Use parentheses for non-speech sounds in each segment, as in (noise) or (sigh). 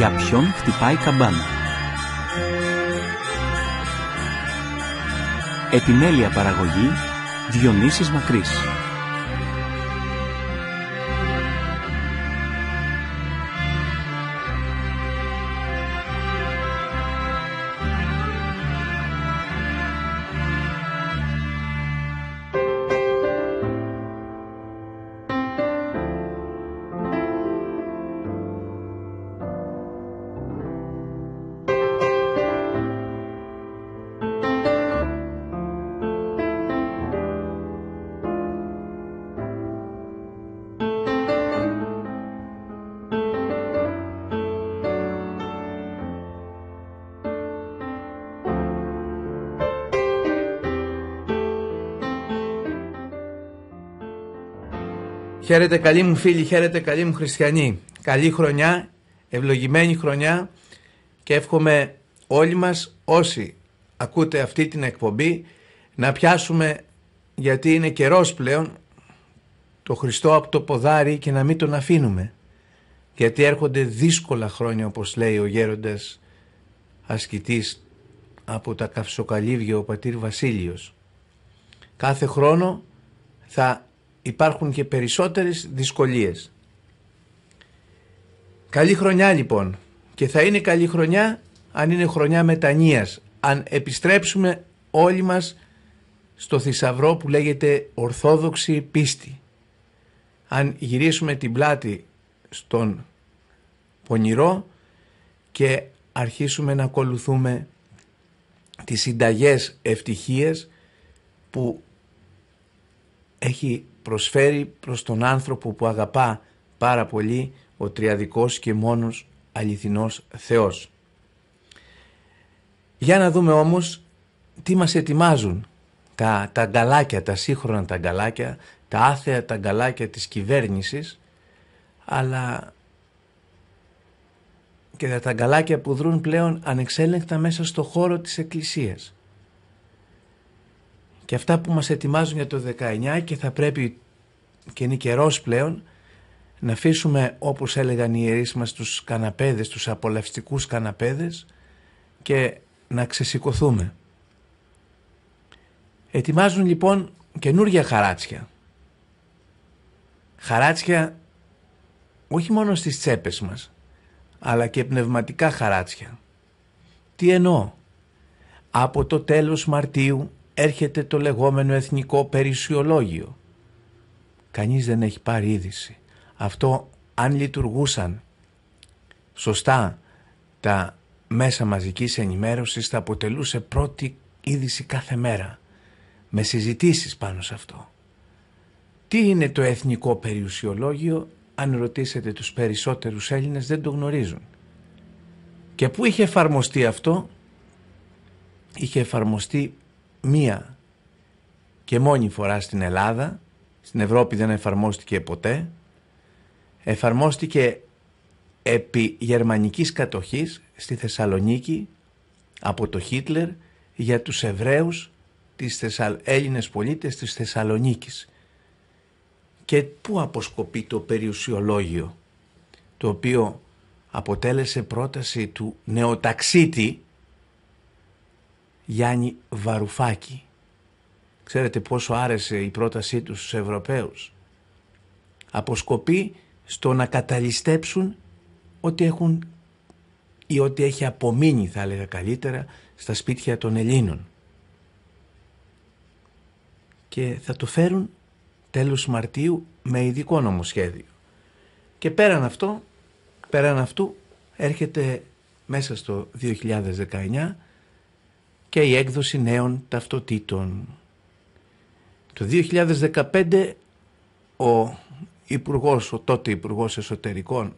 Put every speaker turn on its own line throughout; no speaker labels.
για ποιον χτυπάει καμπάνα. Επιμέλεια παραγωγή Διονύσης Μακρύς. Χαίρετε καλή μου φίλη, χαίρετε καλή μου χριστιανοί. Καλή χρονιά, ευλογημένη χρονιά και εύχομαι όλοι μας όσοι ακούτε αυτή την εκπομπή να πιάσουμε γιατί είναι καιρός πλέον το Χριστό από το ποδάρι και να μην τον αφήνουμε. Γιατί έρχονται δύσκολα χρόνια όπως λέει ο γέροντας ασκητής από τα Καυσοκαλύβια ο πατήρ Βασίλειος. Κάθε χρόνο θα υπάρχουν και περισσότερες δυσκολίες. Καλή χρονιά λοιπόν και θα είναι καλή χρονιά αν είναι χρονιά μετανοίας, αν επιστρέψουμε όλοι μας στο θησαυρό που λέγεται Ορθόδοξη πίστη. Αν γυρίσουμε την πλάτη στον πονηρό και αρχίσουμε να ακολουθούμε τις συνταγές ευτυχίες που έχει προσφέρει προς τον άνθρωπο που αγαπά πάρα πολύ ο τριαδικός και μόνος αληθινός Θεός. Για να δούμε όμως τι μας ετοιμάζουν τα, τα αγκαλάκια, τα σύγχρονα τα αγκαλάκια, τα άθεα τα αγκαλάκια της κυβέρνησης, αλλά και τα αγκαλάκια που δρούν πλέον ανεξέλεγκτα μέσα στο χώρο της Εκκλησίας και αυτά που μας ετοιμάζουν για το 19 και θα πρέπει και είναι καιρός πλέον να αφήσουμε όπως έλεγαν οι ιερείς μας τους καναπέδες, τους απολαυστικούς καναπέδες και να ξεσηκωθούμε. Ετοιμάζουν λοιπόν καινούργια χαράτσια. Χαράτσια όχι μόνο στις τσέπες μας, αλλά και πνευματικά χαράτσια. Τι εννοώ. Από το τέλος Μαρτίου έρχεται το λεγόμενο εθνικό περισσιολόγιο. Κανείς δεν έχει πάρει είδηση. Αυτό αν λειτουργούσαν σωστά τα μέσα μαζικής ενημέρωσης θα αποτελούσε πρώτη είδηση κάθε μέρα με συζητήσεις πάνω σε αυτό. Τι είναι το εθνικό περιουσιολόγιο αν ρωτήσετε τους περισσότερους Έλληνες δεν το γνωρίζουν. Και πού είχε εφαρμοστεί αυτό είχε εφαρμοστεί μία και μόνη φορά στην Ελλάδα, στην Ευρώπη δεν εφαρμόστηκε ποτέ, εφαρμόστηκε επί γερμανικής κατοχής στη Θεσσαλονίκη από το Χίτλερ για τους Εβραίους, τις Θεσσαλ... Έλληνες πολίτες της Θεσσαλονίκης. Και πού αποσκοπεί το περιουσιολόγιο, το οποίο αποτέλεσε πρόταση του νεοταξίτη, Γιάννη Βαρουφάκη. Ξέρετε πόσο άρεσε η πρότασή τους στους Ευρωπαίους. Αποσκοπεί στο να καταλυστέψουν ό,τι έχουν ή ό,τι έχει απομείνει θα έλεγα καλύτερα στα σπίτια των Ελλήνων. Και θα το φέρουν τέλος Μαρτίου με ειδικό νομοσχέδιο. Και πέραν, αυτό, πέραν αυτού έρχεται μέσα στο 2019 και η έκδοση νέων ταυτοτήτων. Το 2015 ο υπουργός, ο τότε υπουργός εσωτερικών,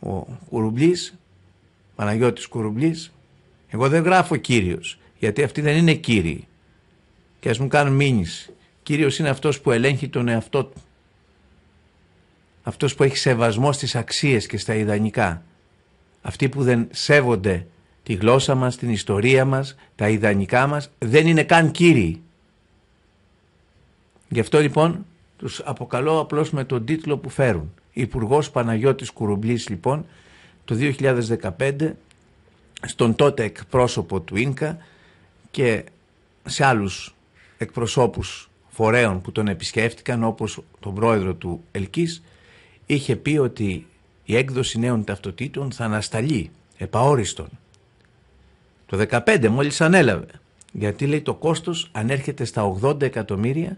ο Κουρουμπλής, Παναγιώτης Κουρουμπλής, εγώ δεν γράφω κύριος, γιατί αυτοί δεν είναι κύριοι. Και ας μου κάνουν μήνυση. Κύριος είναι αυτός που ελέγχει τον εαυτό του. Αυτός που έχει σεβασμό στις αξίες και στα ιδανικά. Αυτοί που δεν σέβονται τη γλώσσα μας, την ιστορία μας, τα ιδανικά μας, δεν είναι καν κύριοι. Γι' αυτό λοιπόν τους αποκαλώ απλώς με τον τίτλο που φέρουν. Υπουργός Παναγιώτης Κουρουμπλής λοιπόν το 2015 στον τότε εκπρόσωπο του Ίνκα και σε άλλους εκπροσώπους φορέων που τον επισκέφτηκαν όπως τον πρόεδρο του Ελκής είχε πει ότι η έκδοση νέων ταυτοτήτων θα ανασταλεί επαόριστον το 2015 μόλις ανέλαβε. Γιατί λέει το κόστος ανέρχεται στα 80 εκατομμύρια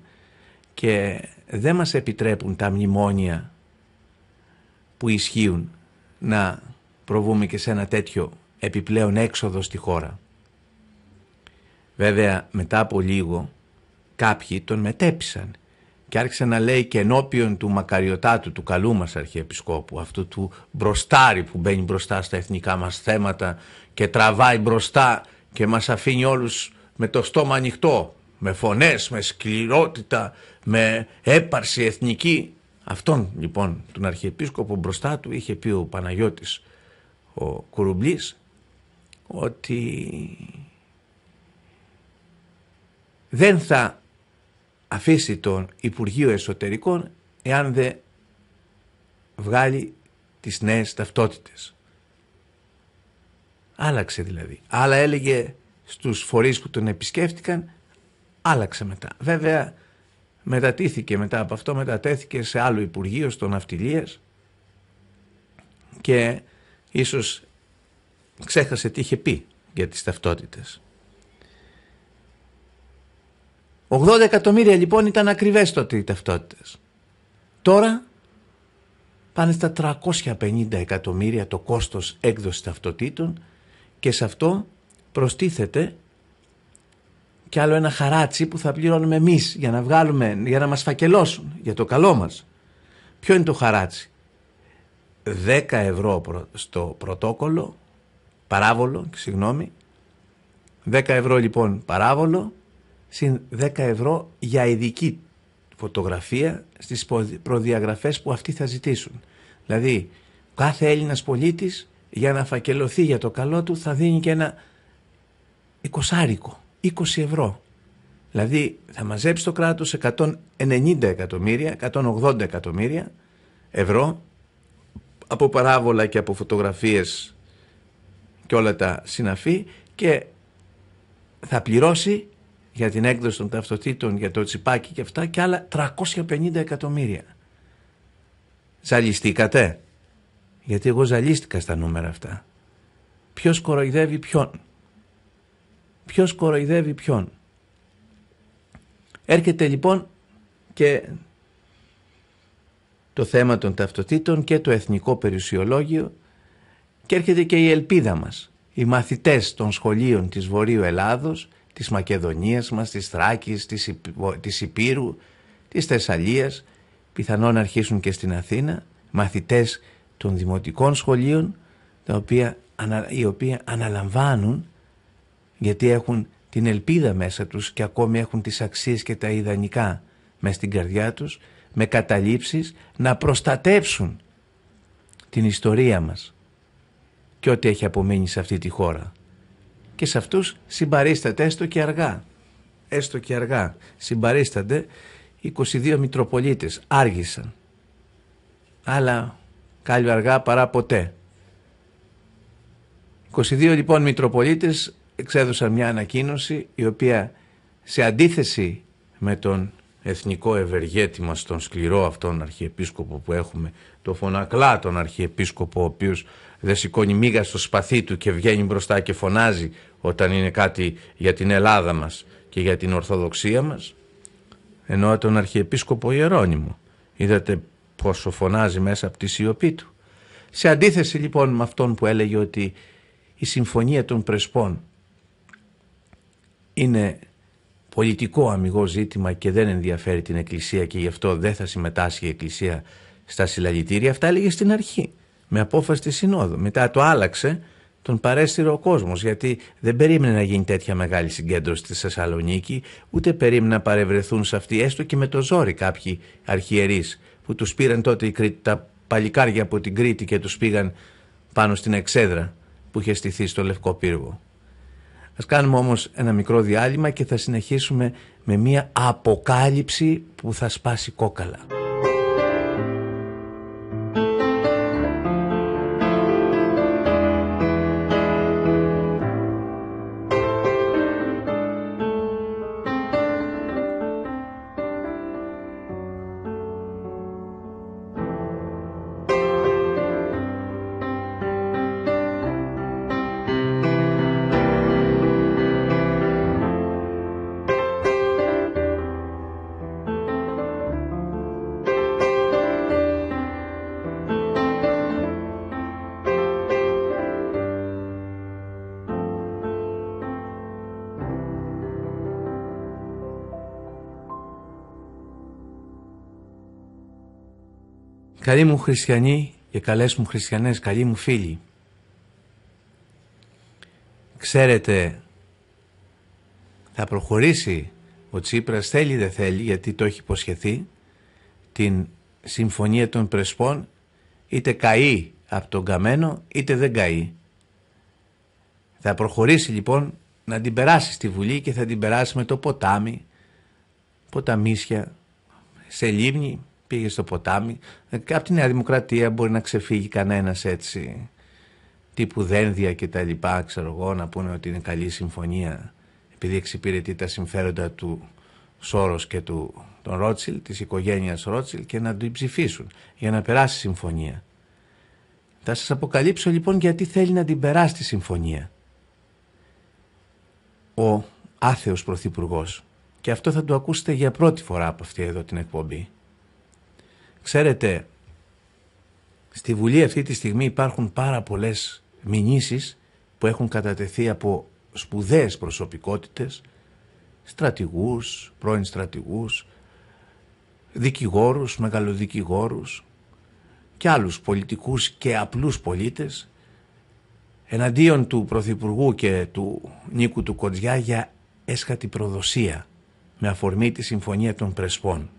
και δεν μας επιτρέπουν τα μνημόνια που ισχύουν να προβούμε και σε ένα τέτοιο επιπλέον έξοδο στη χώρα. Βέβαια μετά από λίγο κάποιοι τον μετέπισαν και άρχισε να λέει και ενώπιον του μακαριωτάτου, του καλού μας αρχιεπισκόπου, αυτού του μπροστάρι που μπαίνει μπροστά στα εθνικά μας θέματα και τραβάει μπροστά και μας αφήνει όλους με το στόμα ανοιχτό, με φωνές, με σκληρότητα, με έπαρση εθνική. Αυτόν λοιπόν τον αρχιεπίσκοπο μπροστά του είχε πει ο Παναγιώτης ο Κουρουμπλής ότι δεν θα αφήσει τον Υπουργείο Εσωτερικών εάν δεν βγάλει τις νέες ταυτότητες. Άλλαξε δηλαδή. Άλλα έλεγε στους φορείς που τον επισκέφτηκαν, άλλαξε μετά. Βέβαια μετατήθηκε μετά από αυτό, μετατέθηκε σε άλλο Υπουργείο, στο Ναυτιλίας και ίσως ξέχασε τι είχε πει για τις ταυτότητες. 80 εκατομμύρια λοιπόν ήταν ακριβές τότε οι ταυτότητες. Τώρα πάνε στα 350 εκατομμύρια το κόστος έκδοσης ταυτοτήτων και σε αυτό προστίθεται και άλλο ένα χαράτσι που θα πληρώνουμε εμείς για να, βγάλουμε, για να μας φακελώσουν, για το καλό μας. Ποιο είναι το χαράτσι. 10 ευρώ στο πρωτόκολλο, παράβολο, συγγνώμη, 10 ευρώ λοιπόν παράβολο, συν 10 ευρώ για ειδική φωτογραφία στις προδιαγραφές που αυτοί θα ζητήσουν. Δηλαδή, κάθε Έλληνας πολίτης για να φακελωθεί για το καλό του θα δίνει και ένα εικοσάρικο, 20 ευρώ. Δηλαδή θα μαζέψει το κράτος 190 εκατομμύρια, 180 εκατομμύρια ευρώ από παράβολα και από φωτογραφίες και όλα τα συναφή και θα πληρώσει για την έκδοση των ταυτοτήτων, για το τσιπάκι και αυτά και άλλα 350 εκατομμύρια. Ζαλιστήκατε. Γιατί εγώ ζαλίστηκα στα νούμερα αυτά. Ποιος κοροϊδεύει ποιον. Ποιος κοροϊδεύει ποιον. Έρχεται λοιπόν και το θέμα των ταυτοτήτων και το εθνικό περιουσιολόγιο και έρχεται και η ελπίδα μας. Οι μαθητές των σχολείων της Βορείου Ελλάδος της Μακεδονίας μας, της Θράκης, της, της Υπήρου, της Θεσσαλίας, πιθανόν να αρχίσουν και στην Αθήνα, μαθητές των δημοτικών σχολείων, τα οποία, οι οποίοι αναλαμβάνουν γιατί έχουν την ελπίδα μέσα τους και ακόμη έχουν τις αξίες και τα ιδανικά μέσα στην καρδιά τους, με καταλήψεις να προστατεύσουν την ιστορία μας και ό,τι έχει απομείνει σε αυτή τη χώρα και σε αυτούς συμπαρίσταται έστω και αργά. Έστω και αργά συμπαρίστανται 22 Μητροπολίτες. Άργησαν. Αλλά κάλιο αργά παρά ποτέ. 22 λοιπόν Μητροπολίτες εξέδωσαν μια ανακοίνωση η οποία σε αντίθεση με τον εθνικό ευεργέτη μας, τον σκληρό αυτόν αρχιεπίσκοπο που έχουμε, το φωνακλά τον αρχιεπίσκοπο ο οποίος δεν σηκώνει μίγα στο σπαθί του και βγαίνει μπροστά και φωνάζει όταν είναι κάτι για την Ελλάδα μας και για την Ορθοδοξία μας. Ενώ τον Αρχιεπίσκοπο Ιερώνυμο είδατε πόσο φωνάζει μέσα από τη σιωπή του. Σε αντίθεση λοιπόν με αυτόν που έλεγε ότι η συμφωνία των Πρεσπών είναι πολιτικό αμυγό ζήτημα και δεν ενδιαφέρει την Εκκλησία και γι' αυτό δεν θα συμμετάσχει η Εκκλησία στα συλλαλητήρια, αυτά έλεγε στην αρχή με απόφαση της Συνόδου. Μετά το άλλαξε, τον παρέστηρε ο κόσμος, γιατί δεν περίμενε να γίνει τέτοια μεγάλη συγκέντρωση στη Θεσσαλονίκη, ούτε περίμενε να παρευρεθούν σε αυτή, έστω και με το ζόρι κάποιοι αρχιερείς που τους πήραν τότε τα παλικάρια από την Κρήτη και τους πήγαν πάνω στην εξέδρα που είχε στηθεί στο Λευκό Πύργο. Ας κάνουμε όμως ένα μικρό διάλειμμα και θα συνεχίσουμε με μια αποκάλυψη που θα σπάσει κόκαλα. Καλοί μου χριστιανοί και καλές μου χριστιανές, καλοί μου φίλοι. Ξέρετε, θα προχωρήσει ο Τσίπρας, θέλει δεν θέλει, γιατί το έχει υποσχεθεί, την συμφωνία των Πρεσπών, είτε καεί από τον καμένο, είτε δεν καεί. Θα προχωρήσει λοιπόν να την περάσει στη Βουλή και θα την περάσει με το ποτάμι, ποταμίσια, σε λίμνη, πήγε στο ποτάμι. Ε, από τη Νέα Δημοκρατία μπορεί να ξεφύγει κανένας έτσι τύπου δένδια και τα λοιπά, ξέρω εγώ, να πούνε ότι είναι καλή συμφωνία επειδή εξυπηρετεί τα συμφέροντα του Σόρος και του, τον Ρότσιλ, της οικογένειας Ρότσιλ και να την ψηφίσουν για να περάσει συμφωνία. Θα σας αποκαλύψω λοιπόν γιατί θέλει να την περάσει τη συμφωνία. Ο άθεος Πρωθυπουργός. Και αυτό θα το ακούσετε για πρώτη φορά από αυτή εδώ την εκπομπή. Ξέρετε, στη Βουλή αυτή τη στιγμή υπάρχουν πάρα πολλές μηνύσεις που έχουν κατατεθεί από σπουδαίες προσωπικότητες, στρατηγούς, πρώην στρατηγούς, δικηγόρους, μεγαλοδικηγόρους και άλλους πολιτικούς και απλούς πολίτες εναντίον του Πρωθυπουργού και του Νίκου του Κοντζιά για έσχατη προδοσία με αφορμή τη Συμφωνία των Πρεσπών.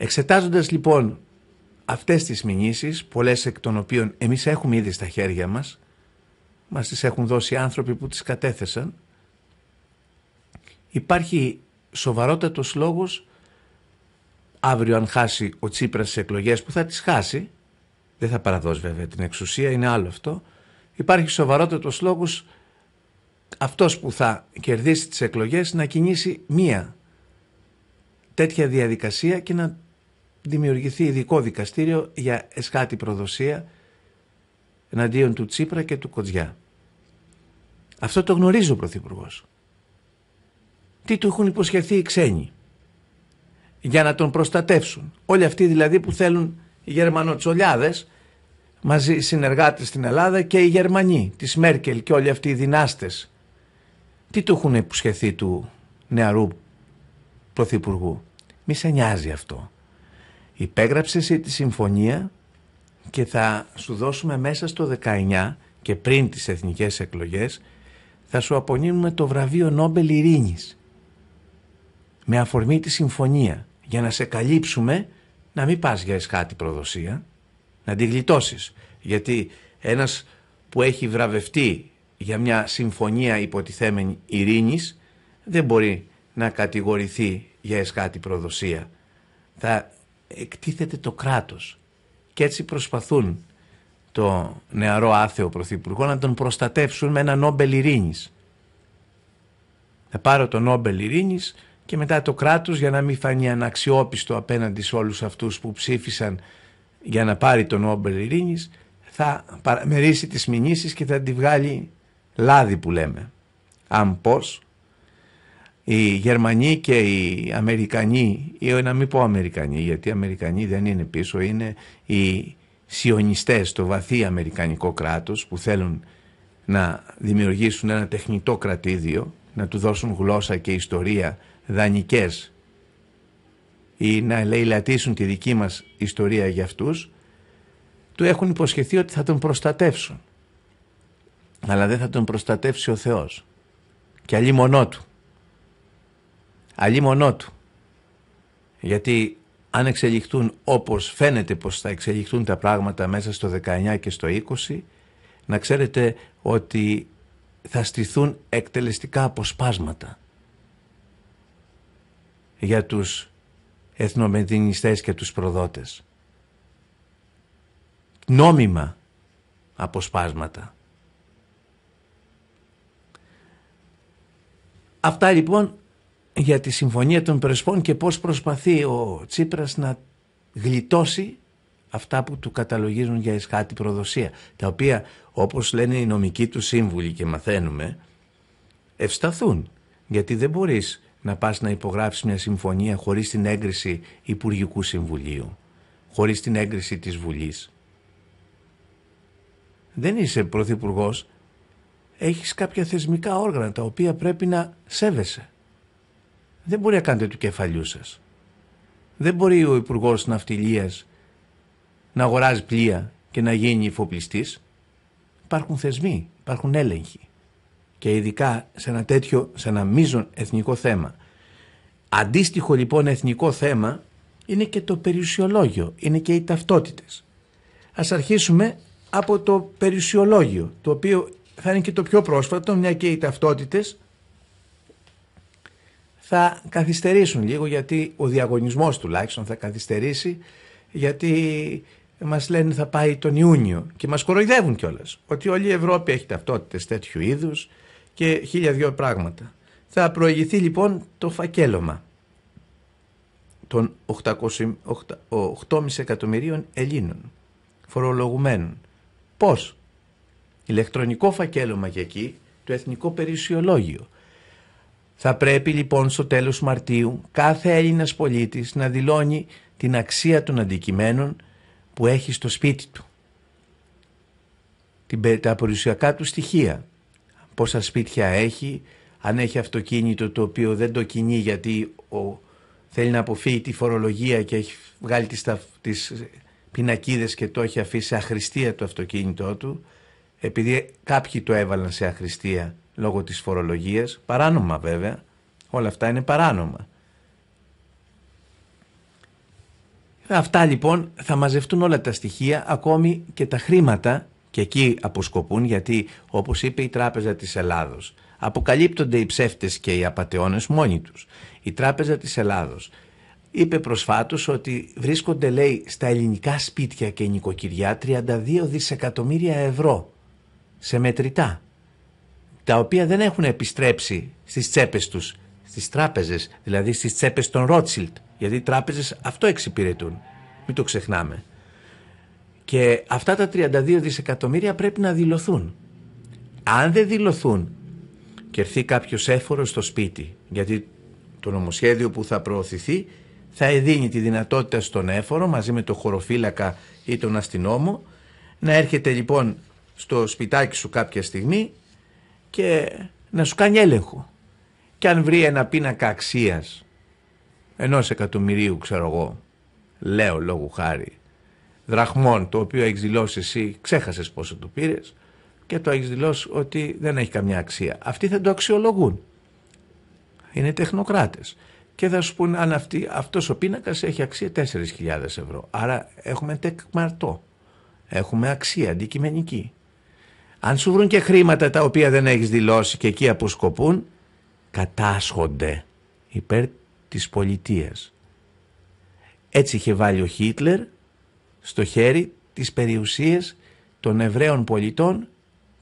Εξετάζοντας λοιπόν αυτές τις μηνύσεις, πολλές εκ των οποίων εμείς έχουμε ήδη στα χέρια μας, μας τις έχουν δώσει άνθρωποι που τις κατέθεσαν, υπάρχει σοβαρότατος λόγος αύριο αν χάσει ο Τσίπρας τις εκλογές που θα τις χάσει, δεν θα παραδώσει βέβαια την εξουσία, είναι άλλο αυτό, υπάρχει σοβαρότατος λόγος αυτός που θα κερδίσει τις εκλογές να κινήσει μία τέτοια διαδικασία και να δημιουργηθεί ειδικό δικαστήριο για εσχάτη προδοσία εναντίον του Τσίπρα και του Κοτζιά. Αυτό το γνωρίζει ο Πρωθυπουργός. Τι του έχουν υποσχεθεί οι ξένοι για να τον προστατεύσουν. Όλοι αυτοί δηλαδή που θέλουν οι Γερμανοτσολιάδες μαζί συνεργάτες στην Ελλάδα και οι Γερμανοί, της Μέρκελ και όλοι αυτοί οι δυνάστες. Τι του έχουν υποσχεθεί του νεαρού Πρωθυπουργού. Μη σε νοιάζει αυτό υπέγραψε εσύ τη συμφωνία και θα σου δώσουμε μέσα στο 19 και πριν τις εθνικές εκλογές θα σου απονείμουμε το βραβείο Νόμπελ Ειρήνης με αφορμή τη συμφωνία για να σε καλύψουμε να μην πας για εσχάτη προδοσία να την γλιτώσεις γιατί ένας που έχει βραβευτεί για μια συμφωνία υποτιθέμενη ειρήνης δεν μπορεί να κατηγορηθεί για εσχάτη προδοσία θα εκτίθεται το κράτος και έτσι προσπαθούν το νεαρό άθεο πρωθυπουργό να τον προστατεύσουν με ένα νόμπελ ειρήνης. Θα πάρω τον νόμπελ ειρήνης και μετά το κράτος για να μην φανεί αναξιόπιστο απέναντι σε όλους αυτούς που ψήφισαν για να πάρει τον νόμπελ ειρήνης θα μερίσει τις μηνύσεις και θα τη βγάλει λάδι που λέμε. Αν πώς οι Γερμανοί και οι Αμερικανοί, ή να μην πω Αμερικανοί, γιατί οι Αμερικανοί δεν είναι πίσω, είναι οι σιωνιστές, το βαθύ Αμερικανικό κράτος που θέλουν να δημιουργήσουν ένα τεχνητό κρατήδιο, να του δώσουν γλώσσα και ιστορία δανεικές ή να λαιλατίσουν τη δική μας ιστορία για αυτούς, του έχουν υποσχεθεί ότι θα τον προστατεύσουν. Αλλά δεν θα τον προστατεύσει ο Θεός. Και αλλή μονό του μονό του. Γιατί αν εξελιχθούν όπως φαίνεται πως θα εξελιχθούν τα πράγματα μέσα στο 19 και στο 20, να ξέρετε ότι θα στηθούν εκτελεστικά αποσπάσματα για τους εθνομεδινιστές και τους προδότες. Νόμιμα αποσπάσματα. Αυτά λοιπόν για τη συμφωνία των Πρεσπών και πώς προσπαθεί ο Τσίπρας να γλιτώσει αυτά που του καταλογίζουν για εσκάτη προδοσία, τα οποία όπως λένε οι νομικοί του σύμβουλοι και μαθαίνουμε, ευσταθούν. Γιατί δεν μπορείς να πας να υπογράψεις μια συμφωνία χωρίς την έγκριση Υπουργικού Συμβουλίου, χωρίς την έγκριση της Βουλής. Δεν είσαι πρωθυπουργός, έχεις κάποια θεσμικά όργανα τα οποία πρέπει να σέβεσαι. Δεν μπορεί να κάνετε του κεφαλιού σας. Δεν μπορεί ο Υπουργός Ναυτιλίας να αγοράζει πλοία και να γίνει υφοπλιστής. Υπάρχουν θεσμοί, υπάρχουν έλεγχοι. Και ειδικά σε ένα τέτοιο, σε ένα μείζον εθνικό θέμα. Αντίστοιχο λοιπόν εθνικό θέμα είναι και το περιουσιολόγιο, είναι και οι ταυτότητες. Ας αρχίσουμε από το περιουσιολόγιο, το οποίο θα είναι και το πιο πρόσφατο, μια και οι ταυτότητες θα καθυστερήσουν λίγο γιατί ο διαγωνισμός τουλάχιστον θα καθυστερήσει γιατί μας λένε θα πάει τον Ιούνιο και μας κοροϊδεύουν κιόλας. ότι όλη η Ευρώπη έχει ταυτότητες τέτοιου είδους και χίλια δυο πράγματα. Θα προηγηθεί λοιπόν το φακέλωμα των 8,5 εκατομμυρίων Ελλήνων φορολογουμένων. Πώς? Ηλεκτρονικό φακέλωμα για εκεί, το Εθνικό Περιουσιολόγιο θα πρέπει λοιπόν στο τέλος Μαρτίου κάθε Έλληνας πολίτης να δηλώνει την αξία των αντικειμένων που έχει στο σπίτι του. Τα περιουσιακά του στοιχεία, πόσα σπίτια έχει, αν έχει αυτοκίνητο το οποίο δεν το κινεί γιατί ο, θέλει να αποφύγει τη φορολογία και έχει βγάλει τις, τις πινακίδες και το έχει αφήσει σε αχρηστία το αυτοκίνητό του, επειδή κάποιοι το έβαλαν σε αχρηστία λόγω της φορολογίας, παράνομα βέβαια, όλα αυτά είναι παράνομα. Αυτά λοιπόν θα μαζευτούν όλα τα στοιχεία, ακόμη και τα χρήματα και εκεί αποσκοπούν γιατί όπως είπε η Τράπεζα της Ελλάδος αποκαλύπτονται οι ψεύτες και οι απαταιώνες μόνοι τους. Η Τράπεζα της Ελλάδος είπε προσφάτως ότι βρίσκονται λέει στα ελληνικά σπίτια και νοικοκυριά 32 δισεκατομμύρια ευρώ σε μετρητά τα οποία δεν έχουν επιστρέψει στις τσέπες τους, στις τράπεζες, δηλαδή στις τσέπες των Ρότσιλτ, γιατί οι τράπεζες αυτό εξυπηρετούν, μην το ξεχνάμε. Και αυτά τα 32 δισεκατομμύρια πρέπει να δηλωθούν. Αν δεν δηλωθούν και έρθει κάποιος έφορος στο σπίτι, γιατί το νομοσχέδιο που θα προωθηθεί θα δίνει τη δυνατότητα στον έφορο μαζί με τον χωροφύλακα ή τον αστυνόμο να έρχεται λοιπόν στο σπιτάκι σου κάποια στιγμή και να σου κάνει έλεγχο. Και αν βρει ένα πίνακα αξίας ενός εκατομμυρίου, ξέρω εγώ, λέω λόγου χάρη, δραχμών το οποίο έχεις δηλώσει εσύ, ξέχασες πόσο το πήρες και το έχεις δηλώσει ότι δεν έχει καμιά αξία. Αυτοί θα το αξιολογούν. Είναι τεχνοκράτες. Και θα σου πούνε αν αυτή, αυτός ο πίνακας έχει αξία 4.000 ευρώ. Άρα έχουμε τεκμαρτό. Έχουμε αξία αντικειμενική. Αν σου βρουν και χρήματα τα οποία δεν έχεις δηλώσει και εκεί αποσκοπούν, κατάσχονται υπέρ της πολιτείας. Έτσι είχε βάλει ο Χίτλερ στο χέρι τις περιουσίες των Εβραίων πολιτών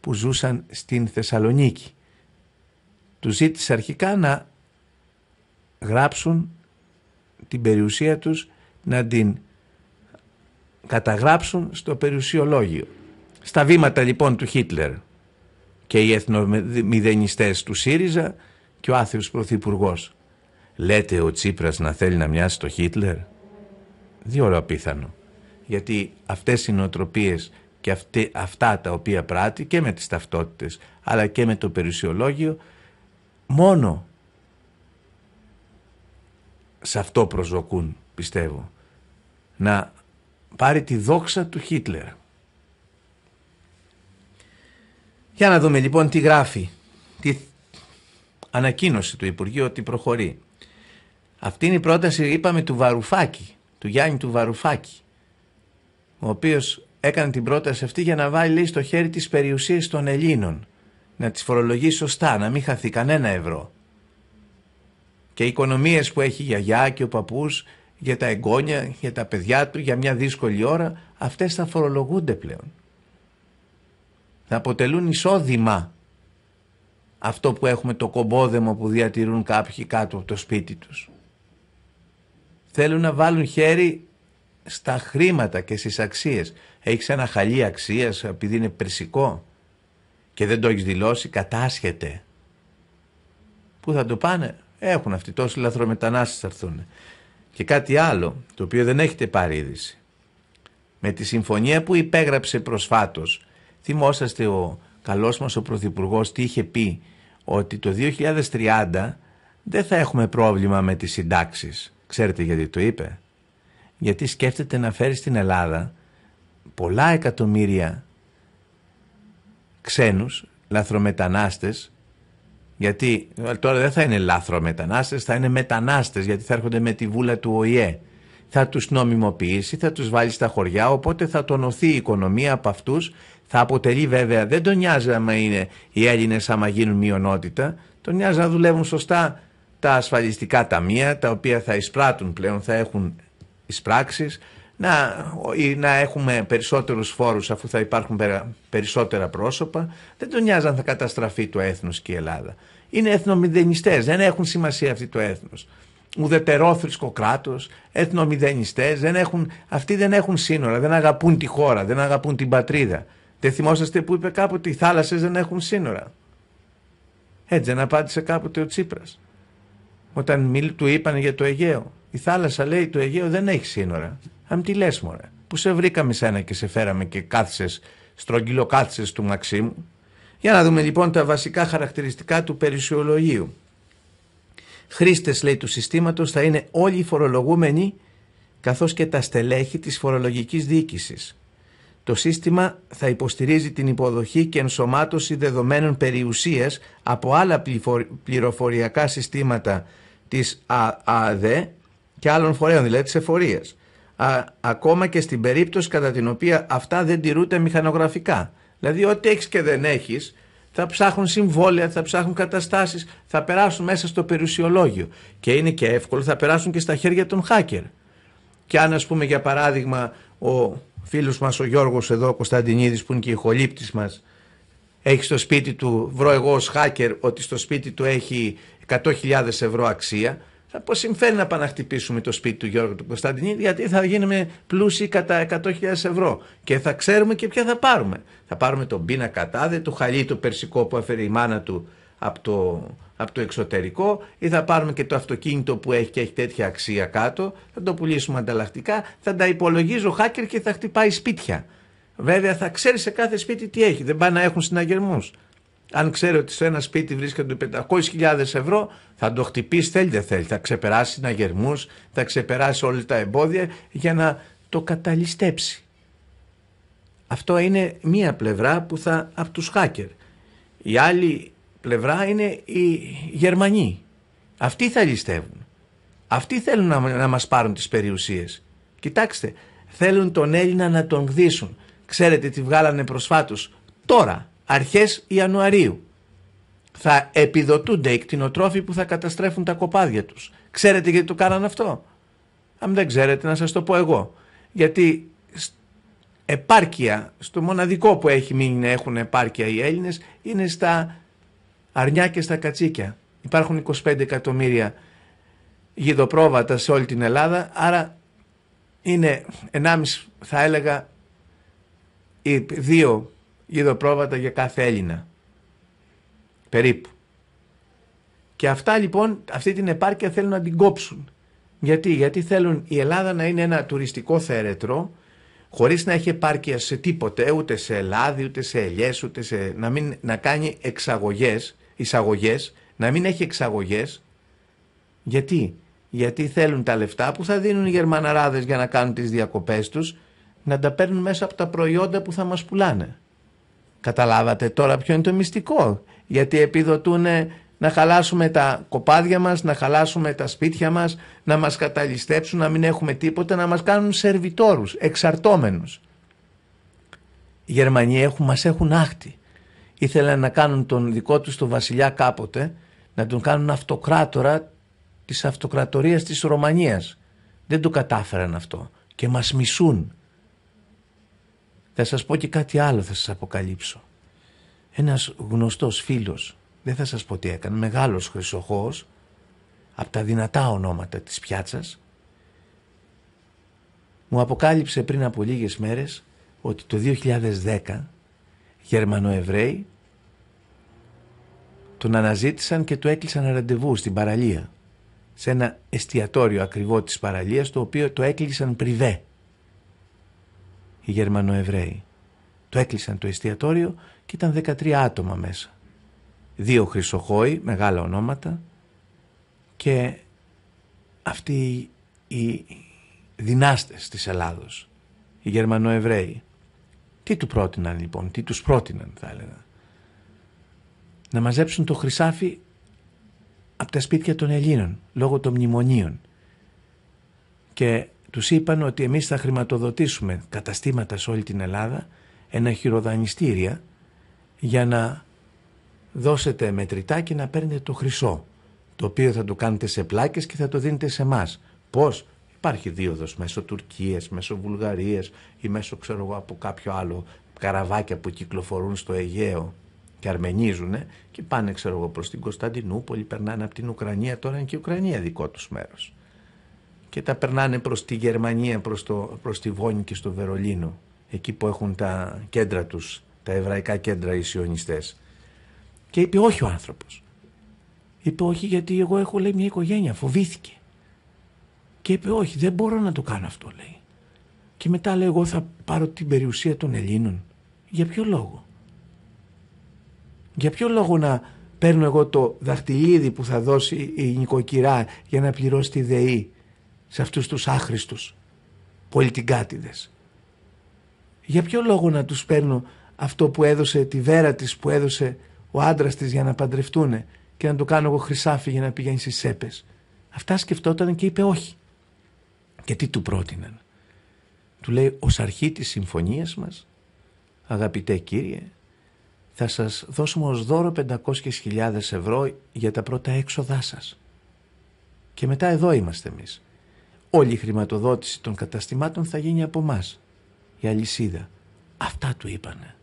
που ζούσαν στην Θεσσαλονίκη. Τους ζήτησε αρχικά να γράψουν την περιουσία τους, να την καταγράψουν στο περιουσιολόγιο. Στα βήματα λοιπόν του Χίτλερ και οι εθνομηδενιστές του ΣΥΡΙΖΑ και ο άθεος Πρωθυπουργός. Λέτε ο Τσίπρας να θέλει να μοιάσει το Χίτλερ. Δύο πιθανό. Γιατί αυτές οι νοοτροπίες και αυτά τα οποία πράττει και με τις ταυτότητες αλλά και με το περιουσιολόγιο μόνο σε αυτό προσδοκούν πιστεύω να πάρει τη δόξα του Χίτλερ. Για να δούμε λοιπόν τι γράφει. τι ανακοίνωσε του Υπουργείο ότι προχωρεί. Αυτή είναι η πρόταση, είπαμε, του Βαρουφάκη, του Γιάννη του Βαρουφάκη, ο οποίος έκανε την πρόταση αυτή για να βάλει στο χέρι τις περιουσίες των Ελλήνων, να τις φορολογεί σωστά, να μην χαθεί κανένα ευρώ. Και οι οικονομίες που έχει η γιαγιά και ο παππούς για τα εγγόνια, για τα παιδιά του, για μια δύσκολη ώρα, αυτές θα φορολογούνται πλέον θα αποτελούν εισόδημα αυτό που έχουμε το κομπόδεμο που διατηρούν κάποιοι κάτω από το σπίτι τους. Θέλουν να βάλουν χέρι στα χρήματα και στις αξίες. Έχεις ένα χαλί αξίας επειδή είναι περσικό και δεν το έχεις δηλώσει, κατάσχεται. Πού θα το πάνε, έχουν αυτοί τόσοι λαθρομετανάστες θα έρθουν. Και κάτι άλλο, το οποίο δεν έχετε πάρει Με τη συμφωνία που υπέγραψε προσφάτως Θυμόσαστε ο καλός μας ο Πρωθυπουργός τι είχε πει ότι το 2030 δεν θα έχουμε πρόβλημα με τις συντάξεις. Ξέρετε γιατί το είπε. Γιατί σκέφτεται να φέρει στην Ελλάδα πολλά εκατομμύρια ξένους, λαθρομετανάστες, γιατί τώρα δεν θα είναι λαθρομετανάστες, θα είναι μετανάστες, γιατί θα έρχονται με τη βούλα του ΟΗΕ. Θα τους νομιμοποιήσει, θα τους βάλει στα χωριά, οπότε θα τονωθεί η οικονομία από αυτούς θα αποτελεί βέβαια, δεν τον νοιάζει άμα είναι οι Έλληνες άμα γίνουν μειονότητα, τον νοιάζει να δουλεύουν σωστά τα ασφαλιστικά ταμεία, τα οποία θα εισπράττουν πλέον, θα έχουν εισπράξεις, να, ή να έχουμε περισσότερους φόρους αφού θα υπάρχουν περισσότερα πρόσωπα. Δεν τον νοιάζει αν θα καταστραφεί το έθνος και η Ελλάδα. Είναι εθνομηδενιστές, δεν έχουν σημασία αυτοί το έθνος. Ουδετερόθρησκο κράτος, εθνομιδενιστές, δεν έχουν, αυτοί δεν έχουν σύνορα, δεν αγαπούν τη χώρα, δεν αγαπούν την πατρίδα. Δεν θυμόσαστε που είπε κάποτε οι θάλασσες δεν έχουν σύνορα. Έτσι δεν απάντησε κάποτε ο Τσίπρας. Όταν μιλ, του είπαν για το Αιγαίο. Η θάλασσα λέει το Αιγαίο δεν έχει σύνορα. Αν τι λες μωρέ. Που σε βρήκαμε σένα και σε φέραμε και κάθισες, στρογγυλοκάθισες του Μαξίμου. Για να δούμε λοιπόν τα βασικά χαρακτηριστικά του περιουσιολογίου. Χρήστες λέει του συστήματος θα είναι όλοι οι φορολογούμενοι καθώς και τα στελέχη της φορολογικής διοίκησης. Το σύστημα θα υποστηρίζει την υποδοχή και ενσωμάτωση δεδομένων περιουσίας από άλλα πληροφοριακά συστήματα της ΑΔΕ και άλλων φορέων, δηλαδή της εφορίας. ακόμα και στην περίπτωση κατά την οποία αυτά δεν τηρούνται μηχανογραφικά. Δηλαδή ό,τι έχεις και δεν έχεις θα ψάχνουν συμβόλαια, θα ψάχνουν καταστάσεις, θα περάσουν μέσα στο περιουσιολόγιο και είναι και εύκολο, θα περάσουν και στα χέρια των hacker. Και αν ας πούμε για παράδειγμα ο φίλος μας ο Γιώργος εδώ, ο Κωνσταντινίδης που είναι και η χολύπτης μας, έχει στο σπίτι του, βρω εγώ ως hacker, ότι στο σπίτι του έχει 100.000 ευρώ αξία, θα πω συμφέρει να πάμε να χτυπήσουμε το σπίτι του Γιώργου του Κωνσταντινίδη, γιατί θα γίνουμε πλούσιοι κατά 100.000 ευρώ και θα ξέρουμε και ποια θα πάρουμε. Θα πάρουμε τον πίνακα κατάδε, το χαλί το περσικό που έφερε η μάνα του από το, από το εξωτερικό ή θα πάρουμε και το αυτοκίνητο που έχει και έχει τέτοια αξία κάτω, θα το πουλήσουμε ανταλλακτικά, θα τα υπολογίζει ο χάκερ και θα χτυπάει σπίτια. Βέβαια θα ξέρει σε κάθε σπίτι τι έχει, δεν πάει να έχουν συναγερμούς. Αν ξέρει ότι σε ένα σπίτι βρίσκονται 500.000 ευρώ, θα το χτυπήσει θέλει δεν θέλει. Θα ξεπεράσει συναγερμούς, θα ξεπεράσει όλα τα εμπόδια για να το καταλυστέψει. Αυτό είναι μία πλευρά που θα από τους χάκερ. Η άλλη πλευρά είναι οι Γερμανοί. Αυτοί θα ληστεύουν. Αυτοί θέλουν να, να μας πάρουν τις περιουσίες. Κοιτάξτε, θέλουν τον Έλληνα να τον γδίσουν. Ξέρετε τι βγάλανε προσφάτως. Τώρα, αρχές Ιανουαρίου, θα επιδοτούνται οι κτηνοτρόφοι που θα καταστρέφουν τα κοπάδια τους. Ξέρετε γιατί το κάνανε αυτό. Αν δεν ξέρετε να σας το πω εγώ. Γιατί επάρκεια, στο μοναδικό που έχει μείνει να έχουν επάρκεια οι Έλληνες, είναι στα αρνιά και στα κατσίκια. Υπάρχουν 25 εκατομμύρια γιδοπρόβατα σε όλη την Ελλάδα, άρα είναι 1,5 θα έλεγα ή 2 γιδοπρόβατα για κάθε Έλληνα. Περίπου. Και αυτά λοιπόν, αυτή την επάρκεια θέλουν να την κόψουν. Γιατί, γιατί θέλουν η Ελλάδα να είναι ένα τουριστικό θέρετρο, χωρίς να έχει επάρκεια σε τίποτε, ούτε σε Ελλάδη, ούτε σε ελιές, ούτε σε, να, να κάνει εξαγωγές, εισαγωγές, να μην έχει εξαγωγές. Γιατί? Γιατί θέλουν τα λεφτά που θα δίνουν οι Γερμαναράδες για να κάνουν τις διακοπές τους να τα παίρνουν μέσα από τα προϊόντα που θα μας πουλάνε. Καταλάβατε τώρα ποιο είναι το μυστικό. Γιατί επιδοτούν να χαλάσουμε τα κοπάδια μας, να χαλάσουμε τα σπίτια μας, να μας καταλυστέψουν, να μην έχουμε τίποτα, να μας κάνουν σερβιτόρους, εξαρτώμενους. Οι Γερμανοί έχουν, μας έχουν άχτη ήθελαν να κάνουν τον δικό τους τον βασιλιά κάποτε, να τον κάνουν αυτοκράτορα της αυτοκρατορίας της Ρωμανίας. Δεν το κατάφεραν αυτό και μας μισούν. Θα σας πω και κάτι άλλο θα σας αποκαλύψω. Ένας γνωστός φίλος, δεν θα σας πω τι έκανε, μεγάλος χρυσοχώος, από τα δυνατά ονόματα της πιάτσας, μου αποκάλυψε πριν από λίγες μέρες ότι το 2010 Γερμανοεβραίοι τον αναζήτησαν και του έκλεισαν ραντεβού στην παραλία σε ένα εστιατόριο ακριβό της παραλίας το οποίο το έκλεισαν πριβέ οι Γερμανοεβραίοι. Το έκλεισαν το εστιατόριο και ήταν 13 άτομα μέσα. Δύο χρυσοχόοι, μεγάλα ονόματα και αυτοί οι δυνάστες της Ελλάδος, οι Γερμανοεβραίοι. Τι του πρότειναν λοιπόν, τι τους πρότειναν θα έλεγα. Να μαζέψουν το χρυσάφι από τα σπίτια των Ελλήνων λόγω των μνημονίων. Και τους είπαν ότι εμείς θα χρηματοδοτήσουμε καταστήματα σε όλη την Ελλάδα, ένα χειροδανιστήρια για να δώσετε μετρητά και να παίρνετε το χρυσό το οποίο θα το κάνετε σε πλάκες και θα το δίνετε σε εμά. Πώς? Υπάρχει δίωδος μέσω Τουρκίας, μέσω Βουλγαρίας ή μέσω ξέρω εγώ από κάποιο άλλο καραβάκια που κυκλοφορούν στο Αιγαίο και αρμενίζουν και πάνε ξέρω εγώ προς την Κωνσταντινούπολη, περνάνε από την Ουκρανία, τώρα είναι και η Ουκρανία δικό τους μέρος. Και τα περνάνε προς τη Γερμανία, προς, το, προς τη Βόνη και στο Βερολίνο, εκεί που έχουν τα κέντρα τους, τα εβραϊκά κέντρα οι σιωνιστές. Και είπε όχι ο άνθρωπος. Είπε όχι γιατί εγώ έχω λέει μια οικογένεια, φοβήθηκε. Και είπε όχι δεν μπορώ να το κάνω αυτό λέει. Και μετά λέει εγώ θα πάρω την περιουσία των Ελλήνων. Για ποιο λόγο. Για ποιο λόγο να παίρνω εγώ το δαχτυλίδι που θα δώσει η νοικοκυρά για να πληρώσει τη ΔΕΗ σε αυτούς τους άχρηστους πολιτικάτιδες. Για ποιο λόγο να τους παίρνω αυτό που έδωσε τη βέρα της που έδωσε ο άντρας της για να παντρευτούνε και να το κάνω εγώ χρυσάφι για να πηγαίνει στις σέπες. Αυτά σκεφτόταν και είπε όχι. Και τι του πρότειναν. Του λέει ως αρχή της συμφωνίας μας αγαπητέ κύριε θα σας δώσουμε ως δώρο 500.000 ευρώ για τα πρώτα έξοδά σας. Και μετά εδώ είμαστε εμείς. Όλη η χρηματοδότηση των καταστημάτων θα γίνει από εμάς. Η αλυσίδα. Αυτά του είπανε.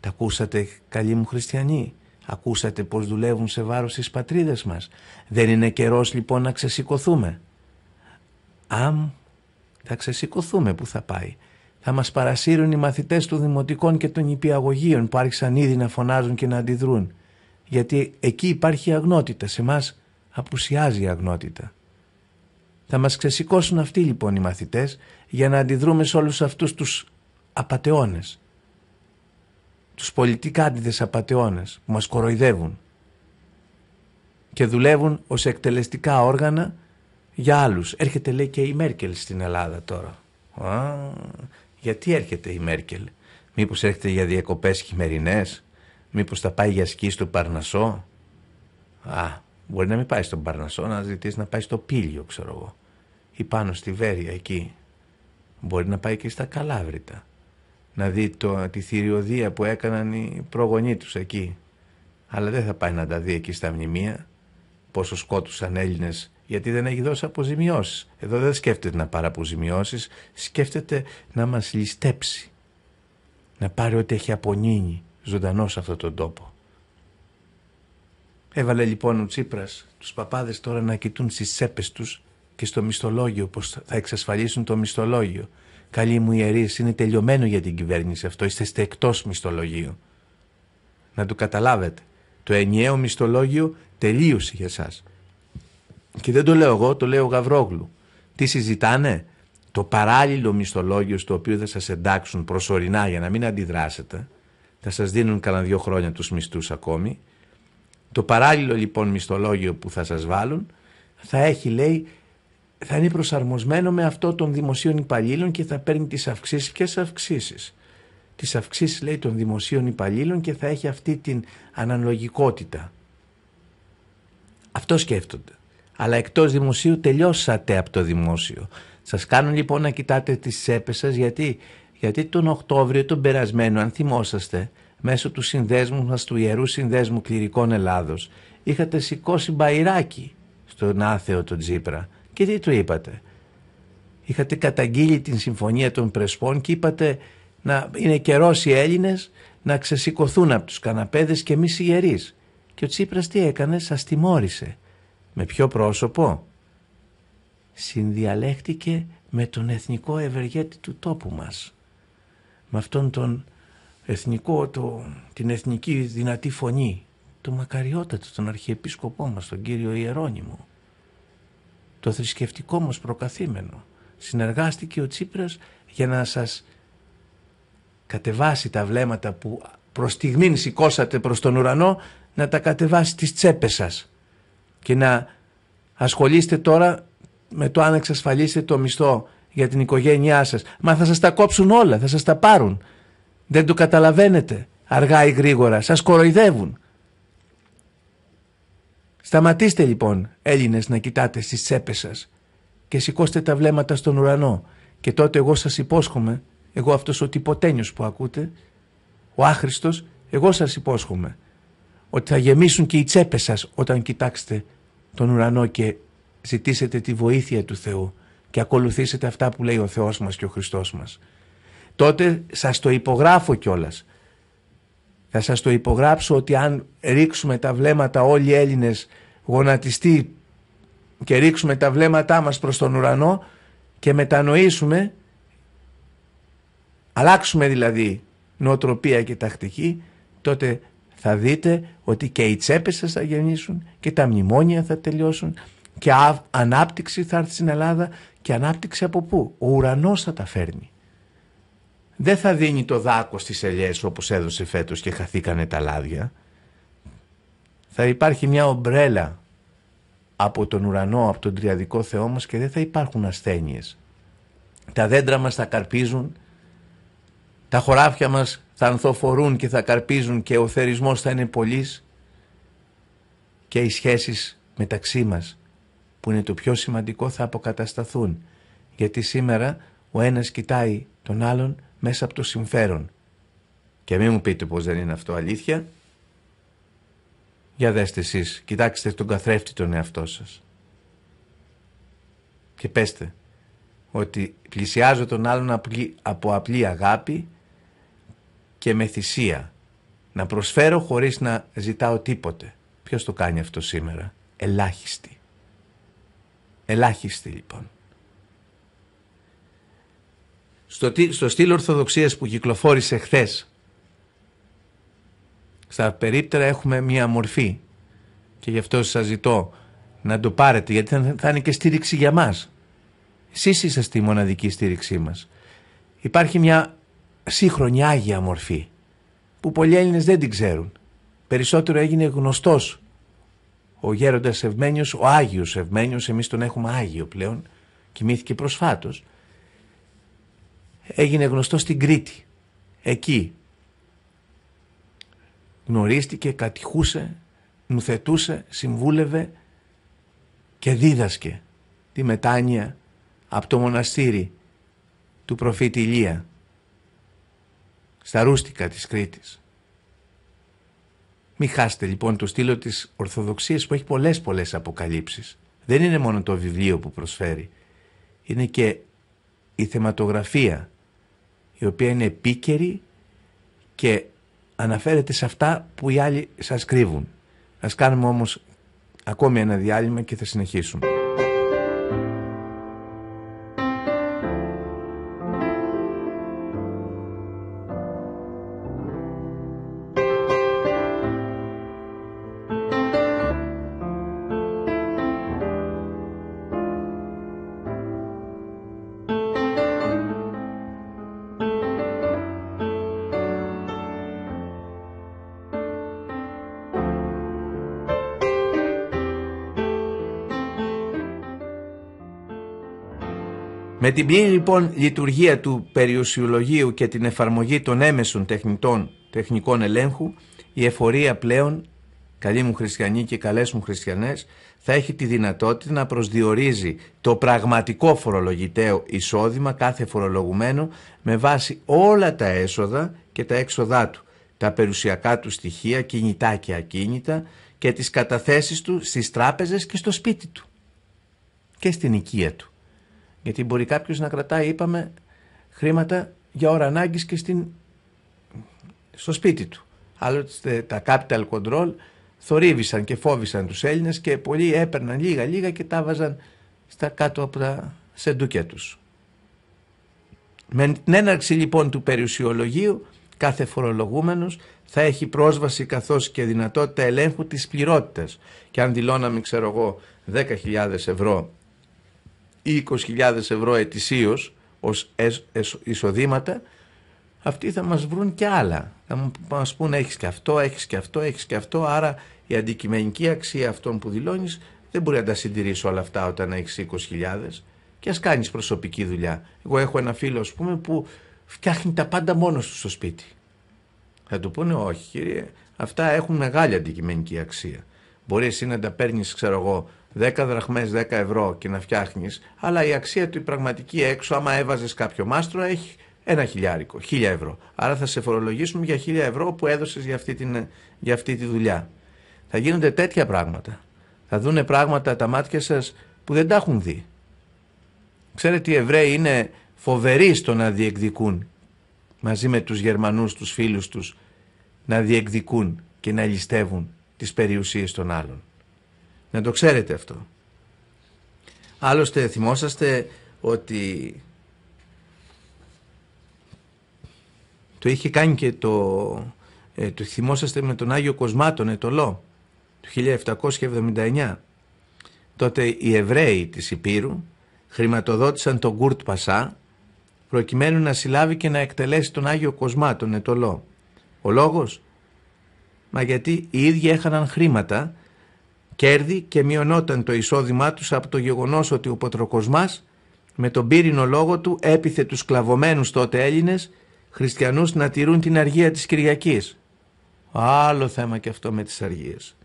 Τα ακούσατε καλοί μου χριστιανοί. Ακούσατε πως δουλεύουν σε βάρος τις πατρίδες μας. Δεν είναι καιρός λοιπόν να ξεσηκωθούμε. Αμ, θα ξεσηκωθούμε που θα πάει. Θα μας παρασύρουν οι μαθητές του δημοτικών και των υπηαγωγείων που άρχισαν ήδη να φωνάζουν και να αντιδρούν. Γιατί εκεί υπάρχει αγνότητα, σε μας απουσιάζει η αγνότητα. Θα μας ξεσηκώσουν αυτοί λοιπόν οι μαθητές για να αντιδρούμε σε όλους αυτούς τους απατεώνες. Τους πολιτικάντιδες απατεώνες που μας κοροϊδεύουν και δουλεύουν ως εκτελεστικά όργανα για άλλους. Έρχεται λέει και η Μέρκελ στην Ελλάδα τώρα. Α, γιατί έρχεται η Μέρκελ. Μήπως έρχεται για διακοπές χειμερινές. Μήπως θα πάει για σκι στο Παρνασό. Α, μπορεί να μην πάει στον Παρνασό, να ζητήσει να πάει στο Πύλιο, ξέρω εγώ. Ή πάνω στη Βέρεια εκεί. Μπορεί να πάει και στα Καλάβρητα. Να δει το, τη θηριωδία που έκαναν οι προγονείς τους εκεί. Αλλά δεν θα πάει να τα δει εκεί στα μνημεία. Πόσο σκότουσαν Έλληνες γιατί δεν έχει δώσει αποζημιώσεις. Εδώ δεν σκέφτεται να πάρει αποζημιώσεις, σκέφτεται να μας ληστέψει. Να πάρει ό,τι έχει απονείνει ζωντανό σε αυτόν τον τόπο. Έβαλε λοιπόν ο Τσίπρας τους παπάδες τώρα να κοιτούν στις τσέπες τους και στο μισθολόγιο, πώς θα εξασφαλίσουν το μισθολόγιο. καλή μου ιερή, είναι τελειωμένο για την κυβέρνηση αυτό. Είστε εκτός μισθολογίου. Να το καταλάβετε. Το ενιαίο μισθολόγιο τελείωσε για εσάς. Και δεν το λέω εγώ, το λέω ο Γαβρόγλου. Τι συζητάνε, το παράλληλο μισθολόγιο στο οποίο θα σας εντάξουν προσωρινά για να μην αντιδράσετε, θα σας δίνουν κανένα δύο χρόνια τους μισθούς ακόμη, το παράλληλο λοιπόν μισθολόγιο που θα σας βάλουν θα έχει λέει θα είναι προσαρμοσμένο με αυτό των δημοσίων υπαλλήλων και θα παίρνει τις αυξήσεις. Ποιες αυξήσεις. Τις αυξήσεις λέει των δημοσίων υπαλλήλων και θα έχει αυτή την αναλογικότητα. Αυτό σκέφτονται αλλά εκτός δημοσίου τελειώσατε από το δημόσιο. Σας κάνω λοιπόν να κοιτάτε τις τσέπες σας γιατί, γιατί τον Οκτώβριο τον περασμένο αν θυμόσαστε μέσω του συνδέσμου μας του Ιερού Συνδέσμου Κληρικών Ελλάδος είχατε σηκώσει μπαϊράκι στον άθεο τον Τζίπρα και τι του είπατε. Είχατε καταγγείλει την συμφωνία των Πρεσπών και είπατε να είναι καιρός οι Έλληνες να ξεσηκωθούν από τους καναπέδες και εμείς οι ιερείς. Και ο Τσίπρας τι έκανε, σας τιμώρησε με ποιο πρόσωπο? Συνδιαλέχτηκε με τον εθνικό ευεργέτη του τόπου μας. Με αυτόν τον εθνικό, το, την εθνική δυνατή φωνή. Το μακαριότατο, τον αρχιεπίσκοπό μας, τον κύριο Ιερώνυμο. Το θρησκευτικό μας προκαθήμενο. Συνεργάστηκε ο Τσίπρας για να σας κατεβάσει τα βλέμματα που προς στιγμήν σηκώσατε προς τον ουρανό να τα κατεβάσει τις τσέπες σας και να ασχολείστε τώρα με το αν εξασφαλίσετε το μισθό για την οικογένειά σας. Μα θα σας τα κόψουν όλα, θα σας τα πάρουν. Δεν το καταλαβαίνετε αργά ή γρήγορα, σας κοροϊδεύουν. Σταματήστε λοιπόν Έλληνες να κοιτάτε στις τσέπες σας και σηκώστε τα βλέμματα στον ουρανό και τότε εγώ σας υπόσχομαι, εγώ αυτός ο τυποτένιος που ακούτε, ο άχρηστος, εγώ σας υπόσχομαι ότι θα γεμίσουν και οι τσέπες σας όταν κοιτάξετε τον ουρανό και ζητήσετε τη βοήθεια του Θεού και ακολουθήσετε αυτά που λέει ο Θεός μας και ο Χριστός μας. Τότε σας το υπογράφω κιόλας. Θα σας το υπογράψω ότι αν ρίξουμε τα βλέμματα όλοι οι Έλληνες γονατιστοί και ρίξουμε τα βλέμματά μας προς τον ουρανό και μετανοήσουμε, αλλάξουμε δηλαδή νοοτροπία και τακτική, τότε θα δείτε ότι και οι τσέπες σας θα γεννήσουν και τα μνημόνια θα τελειώσουν και ανάπτυξη θα έρθει στην Ελλάδα και ανάπτυξη από πού. Ο ουρανός θα τα φέρνει. Δεν θα δίνει το δάκο στις ελιές όπως έδωσε φέτος και χαθήκανε τα λάδια. Θα υπάρχει μια ομπρέλα από τον ουρανό, από τον τριαδικό Θεό μας και δεν θα υπάρχουν ασθένειες. Τα δέντρα μας θα καρπίζουν, τα χωράφια μας θα ανθοφορούν και θα καρπίζουν και ο θερισμός θα είναι πολλής και οι σχέσεις μεταξύ μας που είναι το πιο σημαντικό θα αποκατασταθούν γιατί σήμερα ο ένας κοιτάει τον άλλον μέσα από το συμφέρον και μην μου πείτε πως δεν είναι αυτό αλήθεια για δέστε εσείς, κοιτάξτε τον καθρέφτη τον εαυτό σας και πέστε ότι πλησιάζω τον άλλον από απλή αγάπη και με θυσία. Να προσφέρω χωρίς να ζητάω τίποτε. Ποιος το κάνει αυτό σήμερα. Ελάχιστη. Ελάχιστη λοιπόν. Στο, στο στυλ ορθοδοξίας που κυκλοφόρησε χθες, στα περίπτερα έχουμε μία μορφή και γι' αυτό σας ζητώ να το πάρετε γιατί θα, θα είναι και στήριξη για μας. Εσείς είσαστε η μοναδική στήριξή μας. Υπάρχει μια σύγχρονη άγια μορφή που πολλοί Έλληνες δεν την ξέρουν. Περισσότερο έγινε γνωστός ο γέροντας Ευμένιος, ο Άγιος Ευμένιος, εμείς τον έχουμε Άγιο πλέον, κοιμήθηκε προσφάτως. Έγινε γνωστός στην Κρήτη, εκεί. Γνωρίστηκε, κατηχούσε, νουθετούσε, συμβούλευε και δίδασκε τη μετάνοια από το μοναστήρι του προφήτη Ηλία στα ρούστικα της Κρήτης. Μην χάσετε λοιπόν το στήλο της Ορθοδοξίας που έχει πολλές πολλές αποκαλύψεις. Δεν είναι μόνο το βιβλίο που προσφέρει. Είναι και η θεματογραφία η οποία είναι επίκαιρη και αναφέρεται σε αυτά που οι άλλοι σας κρύβουν. Ας κάνουμε όμως ακόμη ένα διάλειμμα και θα συνεχίσουμε. Με την πλήρη λοιπόν λειτουργία του περιουσιολογίου και την εφαρμογή των έμεσων τεχνητών, τεχνικών ελέγχου, η εφορία πλέον, καλοί μου χριστιανοί και καλές μου χριστιανές, θα έχει τη δυνατότητα να προσδιορίζει το πραγματικό φορολογητέο εισόδημα κάθε φορολογουμένο με βάση όλα τα έσοδα και τα έξοδά του, τα περιουσιακά του στοιχεία, κινητά και ακίνητα και τις καταθέσεις του στις τράπεζες και στο σπίτι του και στην οικία του. Γιατί μπορεί κάποιος να κρατάει, είπαμε, χρήματα για ώρα ανάγκης και στο σπίτι του. Άλλωστε τα capital control θορύβησαν και φόβησαν τους Έλληνες και πολλοί έπαιρναν λίγα-λίγα και τα βάζαν στα κάτω από τα σεντούκια τους. Με την έναρξη λοιπόν του περιουσιολογίου κάθε φορολογούμενος θα έχει πρόσβαση καθώς και δυνατότητα ελέγχου της πληρότητας και αν δηλώναμε ξέρω εγώ 10.000 ευρώ 20.000 ευρώ ετησίως ως εισοδήματα, αυτοί θα μας βρουν και άλλα. Θα μας πούν έχεις και αυτό, έχεις και αυτό, έχεις και αυτό, άρα η αντικειμενική αξία αυτών που δηλώνεις δεν μπορεί να τα συντηρήσει όλα αυτά όταν έχεις 20.000 και ας κάνεις προσωπική δουλειά. Εγώ έχω ένα φίλο ας πούμε που φτιάχνει τα πάντα μόνος του στο σπίτι. Θα του πούνε όχι κύριε, αυτά έχουν μεγάλη αντικειμενική αξία. Μπορείς εσύ να τα παίρνεις ξέρω εγώ 10 δραχμές, 10 ευρώ και να φτιάχνεις, αλλά η αξία του η πραγματική έξω, άμα έβαζες κάποιο μάστρο, έχει ένα χιλιάρικο, χίλια ευρώ. Άρα θα σε φορολογήσουμε για 1000 ευρώ που έδωσες για αυτή, για αυτή τη δουλειά. Θα γίνονται τέτοια πράγματα. Θα δούνε πράγματα τα μάτια σας που δεν τα έχουν δει. Ξέρετε οι Εβραίοι είναι φοβεροί στο να διεκδικούν μαζί με τους Γερμανούς, τους φίλους τους, να διεκδικούν και να ληστεύουν τις περιουσίες των άλλων. Να το ξέρετε αυτό. Άλλωστε θυμόσαστε ότι το είχε κάνει και το... Ε, το θυμόσαστε με τον Άγιο Κοσμά ε, τον Ετολό του 1779. Τότε οι Εβραίοι της Υπήρου χρηματοδότησαν τον Κουρτ Πασά προκειμένου να συλλάβει και να εκτελέσει τον Άγιο Κοσμά ε, τον Ετολό. Ο λόγος? Μα γιατί οι ίδιοι έχαναν χρήματα κέρδη και μειωνόταν το εισόδημά τους από το γεγονός ότι ο Ποτροκοσμάς με τον πύρινο λόγο του έπιθε τους σκλαβωμένους τότε Έλληνες χριστιανούς να τηρούν την αργία της Κυριακής. Άλλο θέμα και αυτό με τις αργίες.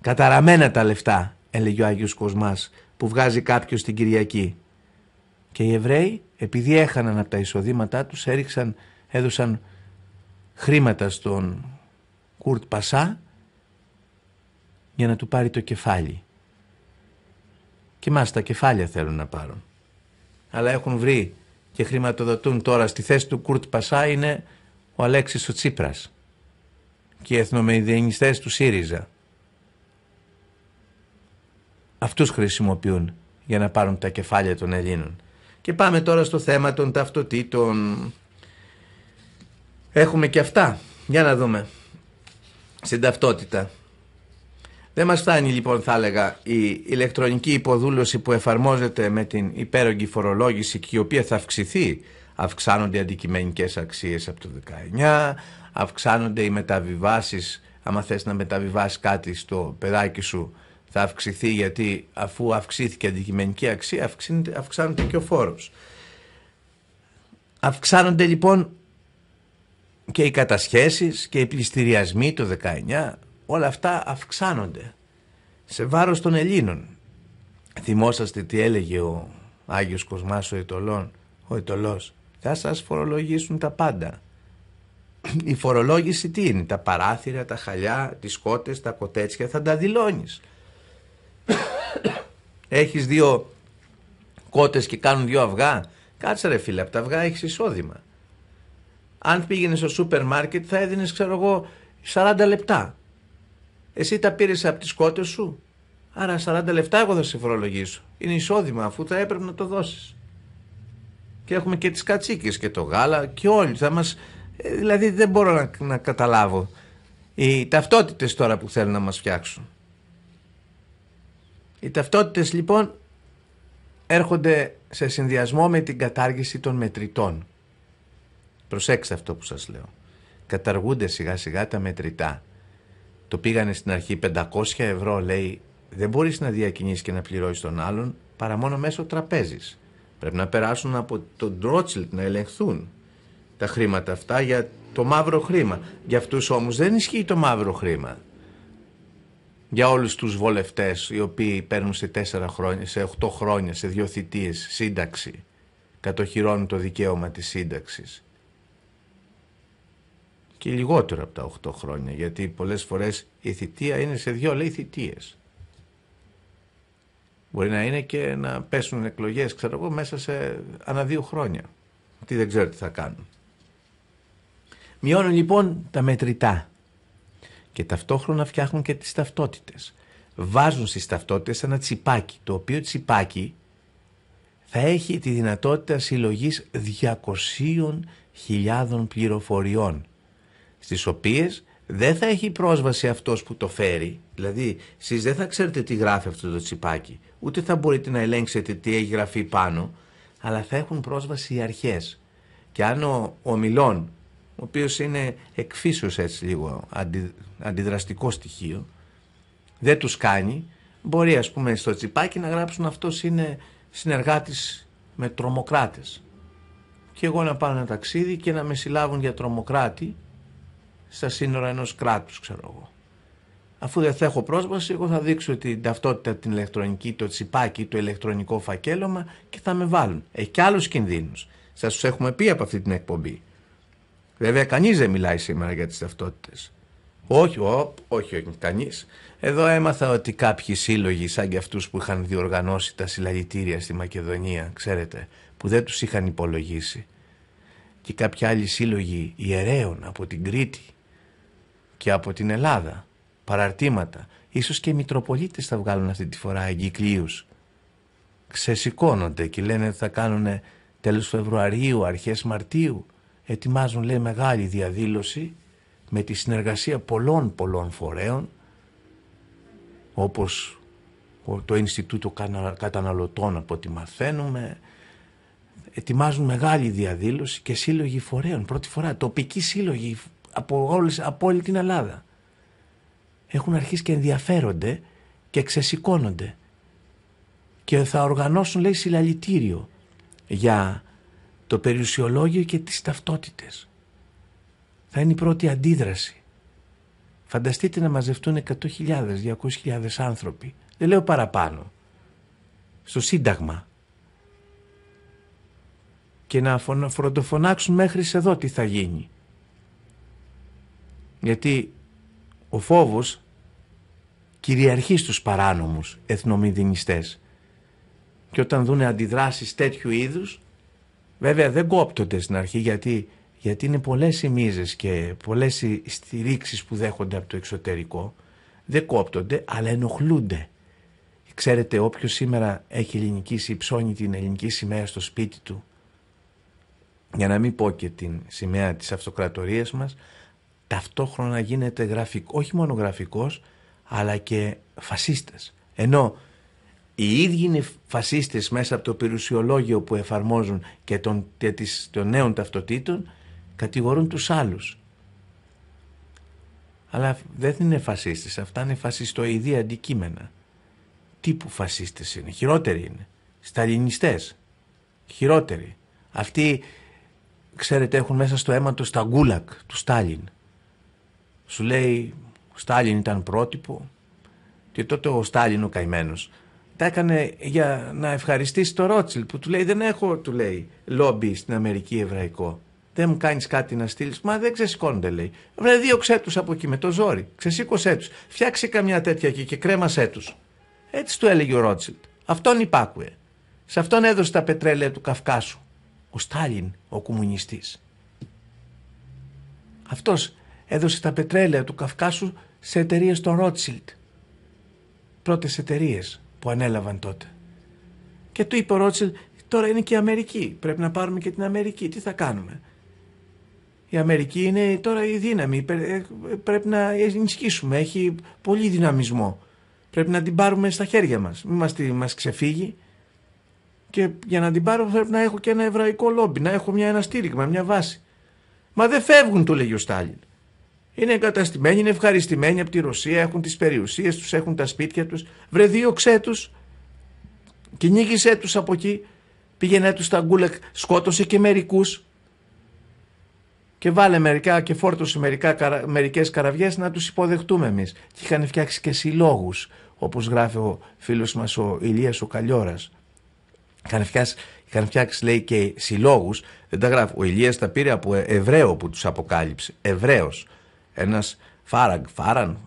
Καταραμένα τα λεφτά, έλεγε ο Άγιος Κοσμάς, που βγάζει κάποιος την Κυριακή. Και οι Εβραίοι, επειδή έχαναν από τα εισοδήματά τους, έριξαν, έδωσαν χρήματα στον Κουρτ Πασά για να του πάρει το κεφάλι. Και μάστα τα κεφάλια θέλουν να πάρουν. Αλλά έχουν βρει και χρηματοδοτούν τώρα στη θέση του Κουρτ Πασά είναι ο Αλέξης ο Τσίπρας και οι εθνομεδιανιστές του ΣΥΡΙΖΑ. Αυτούς χρησιμοποιούν για να πάρουν τα κεφάλια των Ελλήνων. Και πάμε τώρα στο θέμα των ταυτοτήτων. Έχουμε και αυτά. Για να δούμε. Στην ταυτότητα. Δεν μας φτάνει λοιπόν θα έλεγα η ηλεκτρονική υποδούλωση που εφαρμόζεται με την υπέρογγη φορολόγηση και η οποία θα αυξηθεί. Αυξάνονται οι αντικειμενικές αξίες από το 19, αυξάνονται οι μεταβιβάσεις, άμα θες να μεταβιβάσεις κάτι στο παιδάκι σου θα αυξηθεί γιατί αφού αυξήθηκε η αντικειμενική αξία αυξάνεται και ο φόρος. Αυξάνονται λοιπόν και οι κατασχέσεις και οι πληστηριασμοί το 19 όλα αυτά αυξάνονται σε βάρος των Ελλήνων. Θυμόσαστε τι έλεγε ο Άγιος Κοσμάς ο Ετωλών, ο Θα σας φορολογήσουν τα πάντα. (clears throat) Η φορολόγηση τι είναι, τα παράθυρα, τα χαλιά, τις κότες, τα κοτέτσια, θα τα δηλώνεις. (clears throat) Έχεις δύο κότες και κάνουν δύο αυγά, κάτσε ρε φίλε, από τα αυγά έχεις εισόδημα. Αν πήγαινες στο σούπερ μάρκετ θα έδινες ξέρω εγώ 40 λεπτά εσύ τα πήρες από τις κότες σου. Άρα 40 λεφτά εγώ θα σε φορολογήσω. Είναι εισόδημα αφού θα έπρεπε να το δώσεις. Και έχουμε και τις κατσίκες και το γάλα και όλοι. Θα μας... Ε, δηλαδή δεν μπορώ να, να καταλάβω οι ταυτότητες τώρα που θέλουν να μας φτιάξουν. Οι ταυτότητες λοιπόν έρχονται σε συνδυασμό με την κατάργηση των μετρητών. Προσέξτε αυτό που σας λέω. Καταργούνται σιγά σιγά τα μετρητά. Το πήγανε στην αρχή 500 ευρώ, λέει, δεν μπορείς να διακινήσεις και να πληρώσεις τον άλλον παρά μόνο μέσω τραπέζης. Πρέπει να περάσουν από τον Τρότσιλτ να ελεγχθούν τα χρήματα αυτά για το μαύρο χρήμα. Για αυτούς όμως δεν ισχύει το μαύρο χρήμα. Για όλους τους βολευτές οι οποίοι παίρνουν σε 4 χρόνια, σε 8 χρόνια, σε δύο θητείες σύνταξη, κατοχυρώνουν το δικαίωμα της σύνταξης και λιγότερο από τα 8 χρόνια, γιατί πολλές φορές η θητεία είναι σε δύο λέει θητείες. Μπορεί να είναι και να πέσουν εκλογές, ξέρω εγώ, μέσα σε ανά δύο χρόνια. Τι δεν ξέρω τι θα κάνουν. Μειώνουν λοιπόν τα μετρητά και ταυτόχρονα φτιάχνουν και τις ταυτότητες. Βάζουν στις ταυτότητες ένα τσιπάκι, το οποίο τσιπάκι θα έχει τη δυνατότητα συλλογής 200.000 πληροφοριών στις οποίες δεν θα έχει πρόσβαση αυτός που το φέρει. Δηλαδή, εσείς δεν θα ξέρετε τι γράφει αυτό το τσιπάκι, ούτε θα μπορείτε να ελέγξετε τι έχει γραφεί πάνω, αλλά θα έχουν πρόσβαση οι αρχές. Και αν ο, ο Μιλών, ο οποίος είναι εκφίσως έτσι λίγο αντι, αντιδραστικό στοιχείο, δεν τους κάνει, μπορεί ας πούμε στο τσιπάκι να γράψουν αυτός είναι συνεργάτης με τρομοκράτες. Και εγώ να πάω ένα ταξίδι και να με συλλάβουν για τρομοκράτη στα σύνορα ενός κράτους, ξέρω εγώ. Αφού δεν θα έχω πρόσβαση, εγώ θα δείξω την ταυτότητα την ηλεκτρονική, το τσιπάκι, το ηλεκτρονικό φακέλωμα και θα με βάλουν. Έχει και άλλους κινδύνους. Σας τους έχουμε πει από αυτή την εκπομπή. Βέβαια, κανείς δεν μιλάει σήμερα για τις ταυτότητες. Όχι, ό, όχι, όχι, κανείς. Εδώ έμαθα ότι κάποιοι σύλλογοι σαν και αυτούς που είχαν διοργανώσει τα συλλαγητήρια στη Μακεδονία, ξέρετε, που δεν τους είχαν υπολογίσει. Και κάποιοι άλλοι σύλλογοι ιερέων από την Κρήτη και από την Ελλάδα παραρτήματα, ίσως και οι Μητροπολίτες θα βγάλουν αυτή τη φορά εγκυκλίους. Ξεσηκώνονται και λένε ότι θα κάνουν τέλος Φεβρουαρίου, αρχές Μαρτίου. Ετοιμάζουν λέει μεγάλη διαδήλωση με τη συνεργασία πολλών πολλών φορέων όπως το Ινστιτούτο Καταναλωτών από ό,τι μαθαίνουμε ετοιμάζουν μεγάλη διαδήλωση και σύλλογοι φορέων πρώτη φορά τοπικοί σύλλογοι από, όλες, από όλη την Ελλάδα. Έχουν αρχίσει και ενδιαφέρονται και ξεσηκώνονται και θα οργανώσουν λέει συλλαλητήριο για το περιουσιολόγιο και τις ταυτότητες. Θα είναι η πρώτη αντίδραση. Φανταστείτε να μαζευτούν 100.000, 200.000 άνθρωποι. Δεν λέω παραπάνω. Στο Σύνταγμα. Και να φροντοφωνάξουν μέχρι εδώ τι θα γίνει γιατί ο φόβος κυριαρχεί στους παράνομους εθνομιδινιστές και όταν δουν αντιδράσεις τέτοιου είδους βέβαια δεν κόπτονται στην αρχή γιατί, γιατί είναι πολλές οι μίζες και πολλές οι στηρίξεις που δέχονται από το εξωτερικό δεν κόπτονται αλλά ενοχλούνται Ξέρετε όποιος σήμερα έχει ελληνική ψώνει την ελληνική σημαία στο σπίτι του για να μην πω και την σημαία της αυτοκρατορίας μας ταυτόχρονα γίνεται γραφικό, όχι μόνο γραφικός, αλλά και φασίστες. Ενώ οι ίδιοι είναι φασίστες μέσα από το περιουσιολόγιο που εφαρμόζουν και των, της, νέων ταυτοτήτων κατηγορούν τους άλλους. Αλλά δεν είναι φασίστες, αυτά είναι φασιστοειδή αντικείμενα. που φασίστες είναι, χειρότεροι είναι. Σταλινιστές, χειρότεροι. Αυτοί, ξέρετε, έχουν μέσα στο αίμα τα γκούλακ του Στάλιν. Σου λέει, ο Στάλιν ήταν πρότυπο και τότε ο Στάλιν ο καημένος τα έκανε για να ευχαριστήσει το Ρότσιλ που του λέει δεν έχω του λέει λόμπι στην Αμερική εβραϊκό δεν μου κάνεις κάτι να στείλεις μα δεν ξεσηκώνονται λέει βρε δύο τους από εκεί με το ζόρι ξεσήκωσέ τους φτιάξε καμιά τέτοια εκεί και κρέμασέ τους έτσι του έλεγε ο Ρότσιλ αυτόν υπάκουε σε αυτόν έδωσε τα πετρέλαια του Καυκάσου ο Στάλιν ο κομμουνιστής αυτός έδωσε τα πετρέλαια του Καυκάσου σε εταιρείες των Ρότσιλτ. Πρώτες εταιρείες που ανέλαβαν τότε. Και του είπε ο Ρότσιλτ, τώρα είναι και η Αμερική. Πρέπει να πάρουμε και την Αμερική. Τι θα κάνουμε. Η Αμερική είναι τώρα η δύναμη. Ε, πρέπει να ενισχύσουμε. Έχει πολύ δυναμισμό. Πρέπει να την πάρουμε στα χέρια μας. Μην μα μας ξεφύγει. Και για να την πάρω πρέπει να έχω και ένα εβραϊκό λόμπι, να έχω μια, ένα στήριγμα, μια βάση. Μα δεν φεύγουν, του λέγει ο Στάλιν. Είναι εγκαταστημένοι, είναι ευχαριστημένοι από τη Ρωσία, έχουν τις περιουσίες τους, έχουν τα σπίτια τους. Βρε δίωξέ τους, κυνήγησέ τους από εκεί, πήγαινε τους στα γκούλεκ, σκότωσε και μερικούς και βάλε μερικά και φόρτωσε μερικά, μερικές καραβιές να τους υποδεχτούμε εμείς. Και είχαν φτιάξει και συλλόγους, όπως γράφει ο φίλος μας ο Ηλίας ο Καλλιόρας. Είχαν φτιάξει, είχαν φτιάξει λέει και συλλόγους, δεν τα γράφει, ο Ηλίας τα πήρε από Εβραίο που τους αποκάλυψε, Εβραίος ένας Φάραγκ, Φάραν,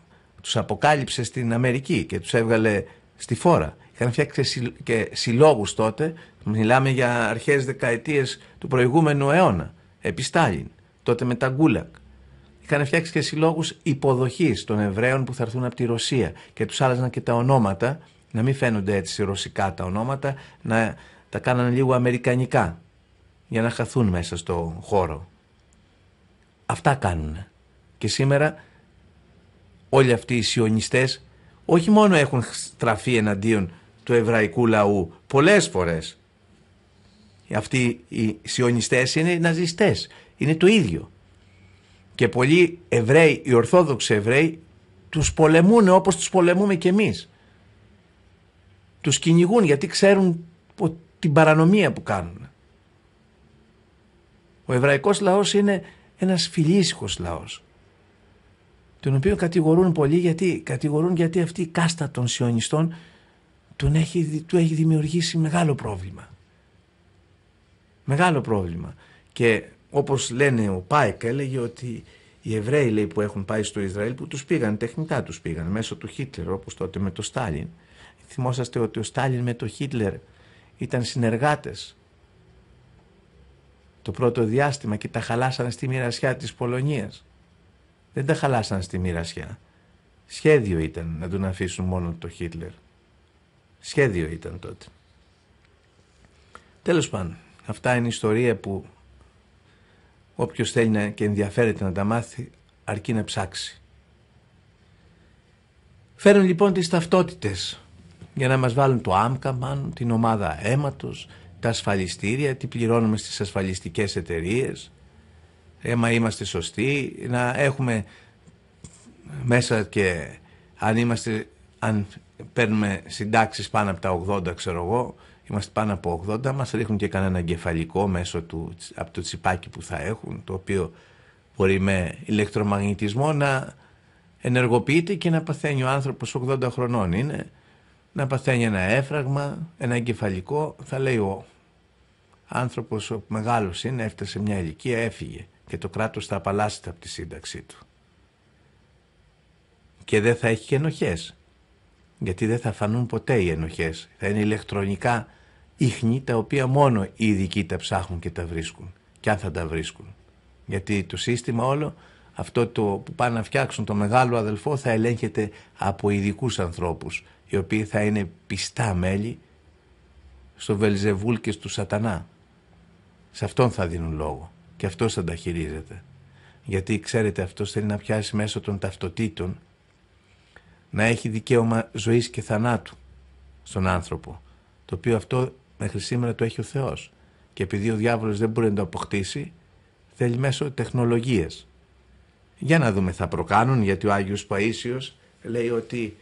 τους αποκάλυψε στην Αμερική και τους έβγαλε στη φόρα. Είχαν φτιάξει και συλλόγους τότε, μιλάμε για αρχές δεκαετίες του προηγούμενου αιώνα, επί Στάλιν, τότε με τα Γκούλακ. Είχαν φτιάξει και συλλόγους υποδοχής των Εβραίων που θα έρθουν από τη Ρωσία και τους άλλαζαν και τα ονόματα, να μην φαίνονται έτσι ρωσικά τα ονόματα, να τα κάνανε λίγο αμερικανικά για να χαθούν μέσα στο χώρο. Αυτά κάνουν. Και σήμερα όλοι αυτοί οι σιωνιστές όχι μόνο έχουν στραφεί εναντίον του εβραϊκού λαού πολλές φορές. Αυτοί οι σιωνιστές είναι οι ναζιστές, είναι το ίδιο. Και πολλοί Εβραίοι, οι Ορθόδοξοι Εβραίοι, τους πολεμούν όπως τους πολεμούμε και εμείς. Τους κυνηγούν γιατί ξέρουν την παρανομία που κάνουν. Ο εβραϊκός λαός είναι ένας φιλήσυχος λαός τον οποίο κατηγορούν πολλοί γιατί, κατηγορούν γιατί αυτή η κάστα των σιωνιστών τον έχει, του έχει δημιουργήσει μεγάλο πρόβλημα. Μεγάλο πρόβλημα. Και όπως λένε ο Πάικ έλεγε ότι οι Εβραίοι λέει, που έχουν πάει στο Ισραήλ που τους πήγαν, τεχνικά τους πήγαν μέσω του Χίτλερ όπως τότε με το Στάλιν. Θυμόσαστε ότι ο Στάλιν με το Χίτλερ ήταν συνεργάτες το πρώτο διάστημα και τα χαλάσανε στη μοιρασιά της Πολωνίας δεν τα χαλάσαν στη μοιρασιά. Σχέδιο ήταν να τον αφήσουν μόνο το Χίτλερ. Σχέδιο ήταν τότε. Τέλος πάντων, αυτά είναι ιστορία που όποιος θέλει να και ενδιαφέρεται να τα μάθει αρκεί να ψάξει. Φέρνουν λοιπόν τις ταυτότητες για να μας βάλουν το άμκαμαν, την ομάδα αίματος, τα ασφαλιστήρια, τι πληρώνουμε στις ασφαλιστικές εταιρείες, έμα ε, είμαστε σωστοί, να έχουμε μέσα και αν είμαστε, αν παίρνουμε συντάξεις πάνω από τα 80 ξέρω εγώ, είμαστε πάνω από 80, μας ρίχνουν και κανένα εγκεφαλικό μέσω του, από το τσιπάκι που θα έχουν, το οποίο μπορεί με ηλεκτρομαγνητισμό να ενεργοποιείται και να παθαίνει ο άνθρωπος 80 χρονών είναι, να παθαίνει ένα έφραγμα, ένα εγκεφαλικό, θα λέει ο άνθρωπος ο μεγάλος είναι, έφτασε μια ηλικία, έφυγε και το κράτος θα απαλλάσσεται από τη σύνταξή του. Και δεν θα έχει ενοχές, γιατί δεν θα φανούν ποτέ οι ενοχές. Θα είναι ηλεκτρονικά ίχνη τα οποία μόνο οι ειδικοί τα ψάχνουν και τα βρίσκουν. Και αν θα τα βρίσκουν. Γιατί το σύστημα όλο, αυτό το που πάνε να φτιάξουν το μεγάλο αδελφό θα ελέγχεται από ειδικούς ανθρώπους, οι οποίοι θα είναι πιστά μέλη στο Βελζεβούλ και στο Σατανά. Σε αυτόν θα δίνουν λόγο και αυτός θα τα χειρίζεται. Γιατί ξέρετε αυτός θέλει να πιάσει μέσω των ταυτοτήτων να έχει δικαίωμα ζωής και θανάτου στον άνθρωπο. Το οποίο αυτό μέχρι σήμερα το έχει ο Θεός. Και επειδή ο διάβολος δεν μπορεί να το αποκτήσει θέλει μέσω τεχνολογίες Για να δούμε θα προκάνουν γιατί ο Άγιος Παΐσιος λέει ότι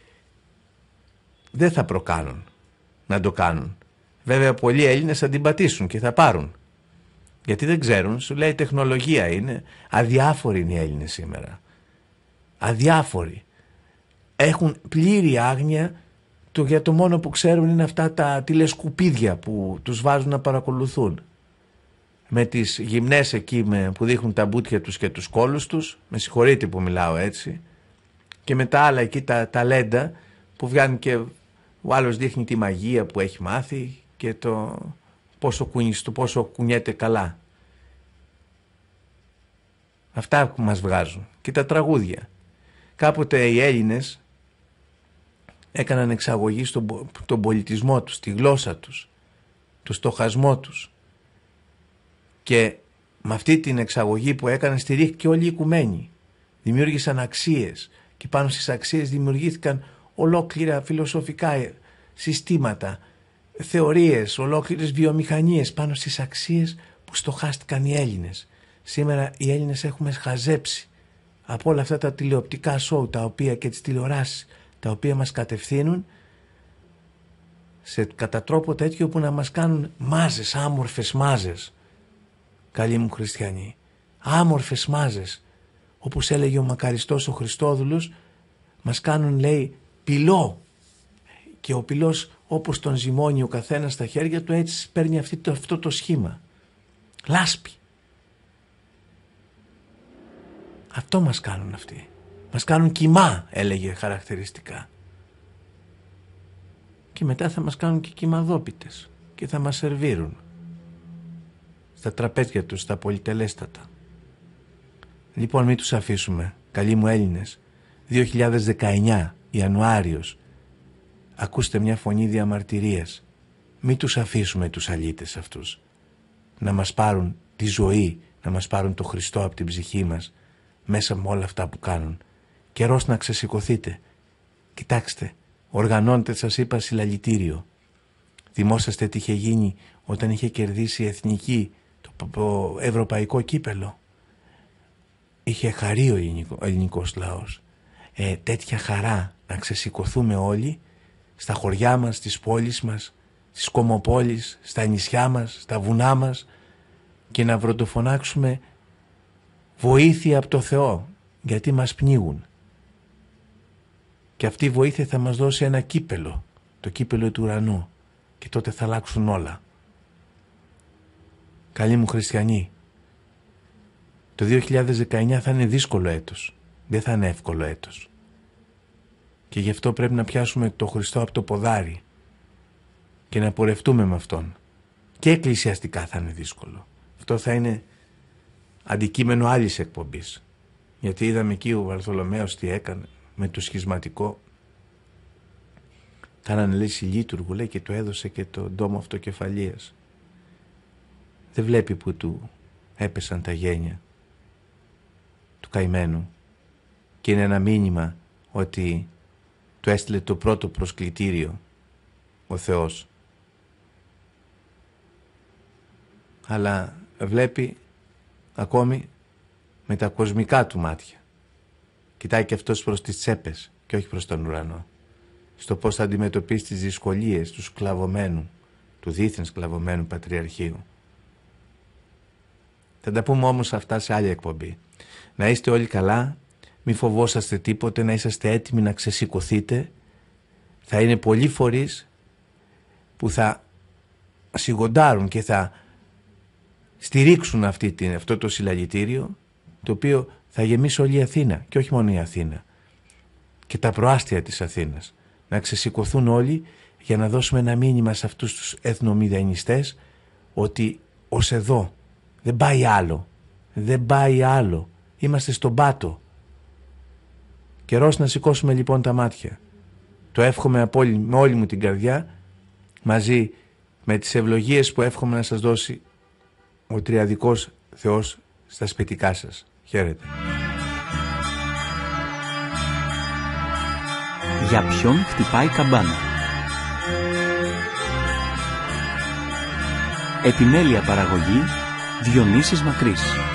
δεν θα προκάνουν να το κάνουν. Βέβαια πολλοί Έλληνες θα την πατήσουν και θα πάρουν γιατί δεν ξέρουν, σου λέει τεχνολογία είναι. Αδιάφοροι είναι οι Έλληνες σήμερα. Αδιάφοροι. Έχουν πλήρη άγνοια το, για το μόνο που ξέρουν είναι αυτά τα τηλεσκουπίδια που τους βάζουν να παρακολουθούν. Με τις γυμνές εκεί με, που δείχνουν τα μπούτια τους και τους κόλους τους, με συγχωρείτε που μιλάω έτσι, και με τα άλλα εκεί τα ταλέντα που βγάνουν και ο άλλος δείχνει τη μαγεία που έχει μάθει και το πόσο κουνείς πόσο κουνιέται καλά. Αυτά που μας βγάζουν και τα τραγούδια. Κάποτε οι Έλληνες έκαναν εξαγωγή στον, πολιτισμό τους, τη γλώσσα τους, το στοχασμό τους. Και με αυτή την εξαγωγή που έκαναν στηρίχθηκε όλοι οι οικουμένοι. Δημιούργησαν αξίες και πάνω στις αξίες δημιουργήθηκαν ολόκληρα φιλοσοφικά συστήματα, θεωρίες, ολόκληρες βιομηχανίες πάνω στις αξίες που στοχάστηκαν οι Έλληνες. Σήμερα οι Έλληνες έχουμε χαζέψει από όλα αυτά τα τηλεοπτικά σοου τα οποία και τις τηλεοράσεις τα οποία μας κατευθύνουν σε κατά τρόπο τέτοιο που να μας κάνουν μάζες, άμορφες μάζες καλοί μου χριστιανοί άμορφες μάζες όπως έλεγε ο μακαριστός ο Χριστόδουλος μας κάνουν λέει πυλό και ο πυλός όπως τον ζυμώνει ο καθένας στα χέρια του έτσι παίρνει αυτή, αυτό το σχήμα. Λάσπη. Αυτό μας κάνουν αυτοί. Μας κάνουν κοιμά έλεγε χαρακτηριστικά. Και μετά θα μας κάνουν και κοιμαδόπιτες και θα μας σερβίρουν στα τραπέζια τους, στα πολυτελέστατα. Λοιπόν μην τους αφήσουμε. Καλοί μου Έλληνες. 2019 Ιανουάριος ακούστε μια φωνή διαμαρτυρίας. μη τους αφήσουμε τους αλήτες αυτούς. Να μας πάρουν τη ζωή, να μας πάρουν το Χριστό από την ψυχή μας, μέσα με όλα αυτά που κάνουν. Καιρός να ξεσηκωθείτε. Κοιτάξτε, οργανώνετε σας είπα συλλαλητήριο. Θυμόσαστε τι είχε γίνει όταν είχε κερδίσει η εθνική το ευρωπαϊκό κύπελο. Είχε χαρεί ο ελληνικός λαός. Ε, τέτοια χαρά να ξεσηκωθούμε όλοι στα χωριά μας, στις πόλεις μας, στις κομοπόλεις, στα νησιά μας, στα βουνά μας και να βροντοφωνάξουμε βοήθεια από το Θεό γιατί μας πνίγουν. Και αυτή η βοήθεια θα μας δώσει ένα κύπελο, το κύπελο του ουρανού και τότε θα αλλάξουν όλα. Καλή μου χριστιανοί, το 2019 θα είναι δύσκολο έτος, δεν θα είναι εύκολο έτος. Και γι' αυτό πρέπει να πιάσουμε το Χριστό από το ποδάρι και να πορευτούμε με Αυτόν. Και εκκλησιαστικά θα είναι δύσκολο. Αυτό θα είναι αντικείμενο άλλης εκπομπής. Γιατί είδαμε εκεί ο Βαρθολομέος τι έκανε με το σχισματικό. Θα αναλύσει λίτουργου λέει και του έδωσε και το ντόμο αυτοκεφαλίας. Δεν βλέπει που του έπεσαν τα γένια του καημένου. Και είναι ένα μήνυμα ότι του έστειλε το πρώτο προσκλητήριο ο Θεός. Αλλά βλέπει ακόμη με τα κοσμικά του μάτια. Κοιτάει και αυτός προς τις τσέπες και όχι προς τον ουρανό. Στο πώς θα αντιμετωπίσει τις δυσκολίες του σκλαβωμένου, του δίθεν σκλαβωμένου Πατριαρχείου. Θα τα πούμε όμως αυτά σε άλλη εκπομπή. Να είστε όλοι καλά, μη φοβόσαστε τίποτε, να είσαστε έτοιμοι να ξεσηκωθείτε. Θα είναι πολλοί φορείς που θα σιγοντάρουν και θα στηρίξουν αυτή την, αυτό το συλλαγητήριο το οποίο θα γεμίσει όλη η Αθήνα και όχι μόνο η Αθήνα και τα προάστια της Αθήνας. Να ξεσηκωθούν όλοι για να δώσουμε ένα μήνυμα σε αυτούς τους εθνομιδενιστές ότι ως εδώ δεν πάει άλλο, δεν πάει άλλο, είμαστε στον πάτο. Καιρός να σηκώσουμε λοιπόν τα μάτια. Το εύχομαι από όλη, με όλη μου την καρδιά, μαζί με τις ευλογίες που εύχομαι να σας δώσει ο Τριαδικός Θεός στα σπιτικά σας. Χαίρετε. Για ποιον χτυπάει καμπάνα. Επιμέλεια παραγωγή Διονύσης Μακρύς.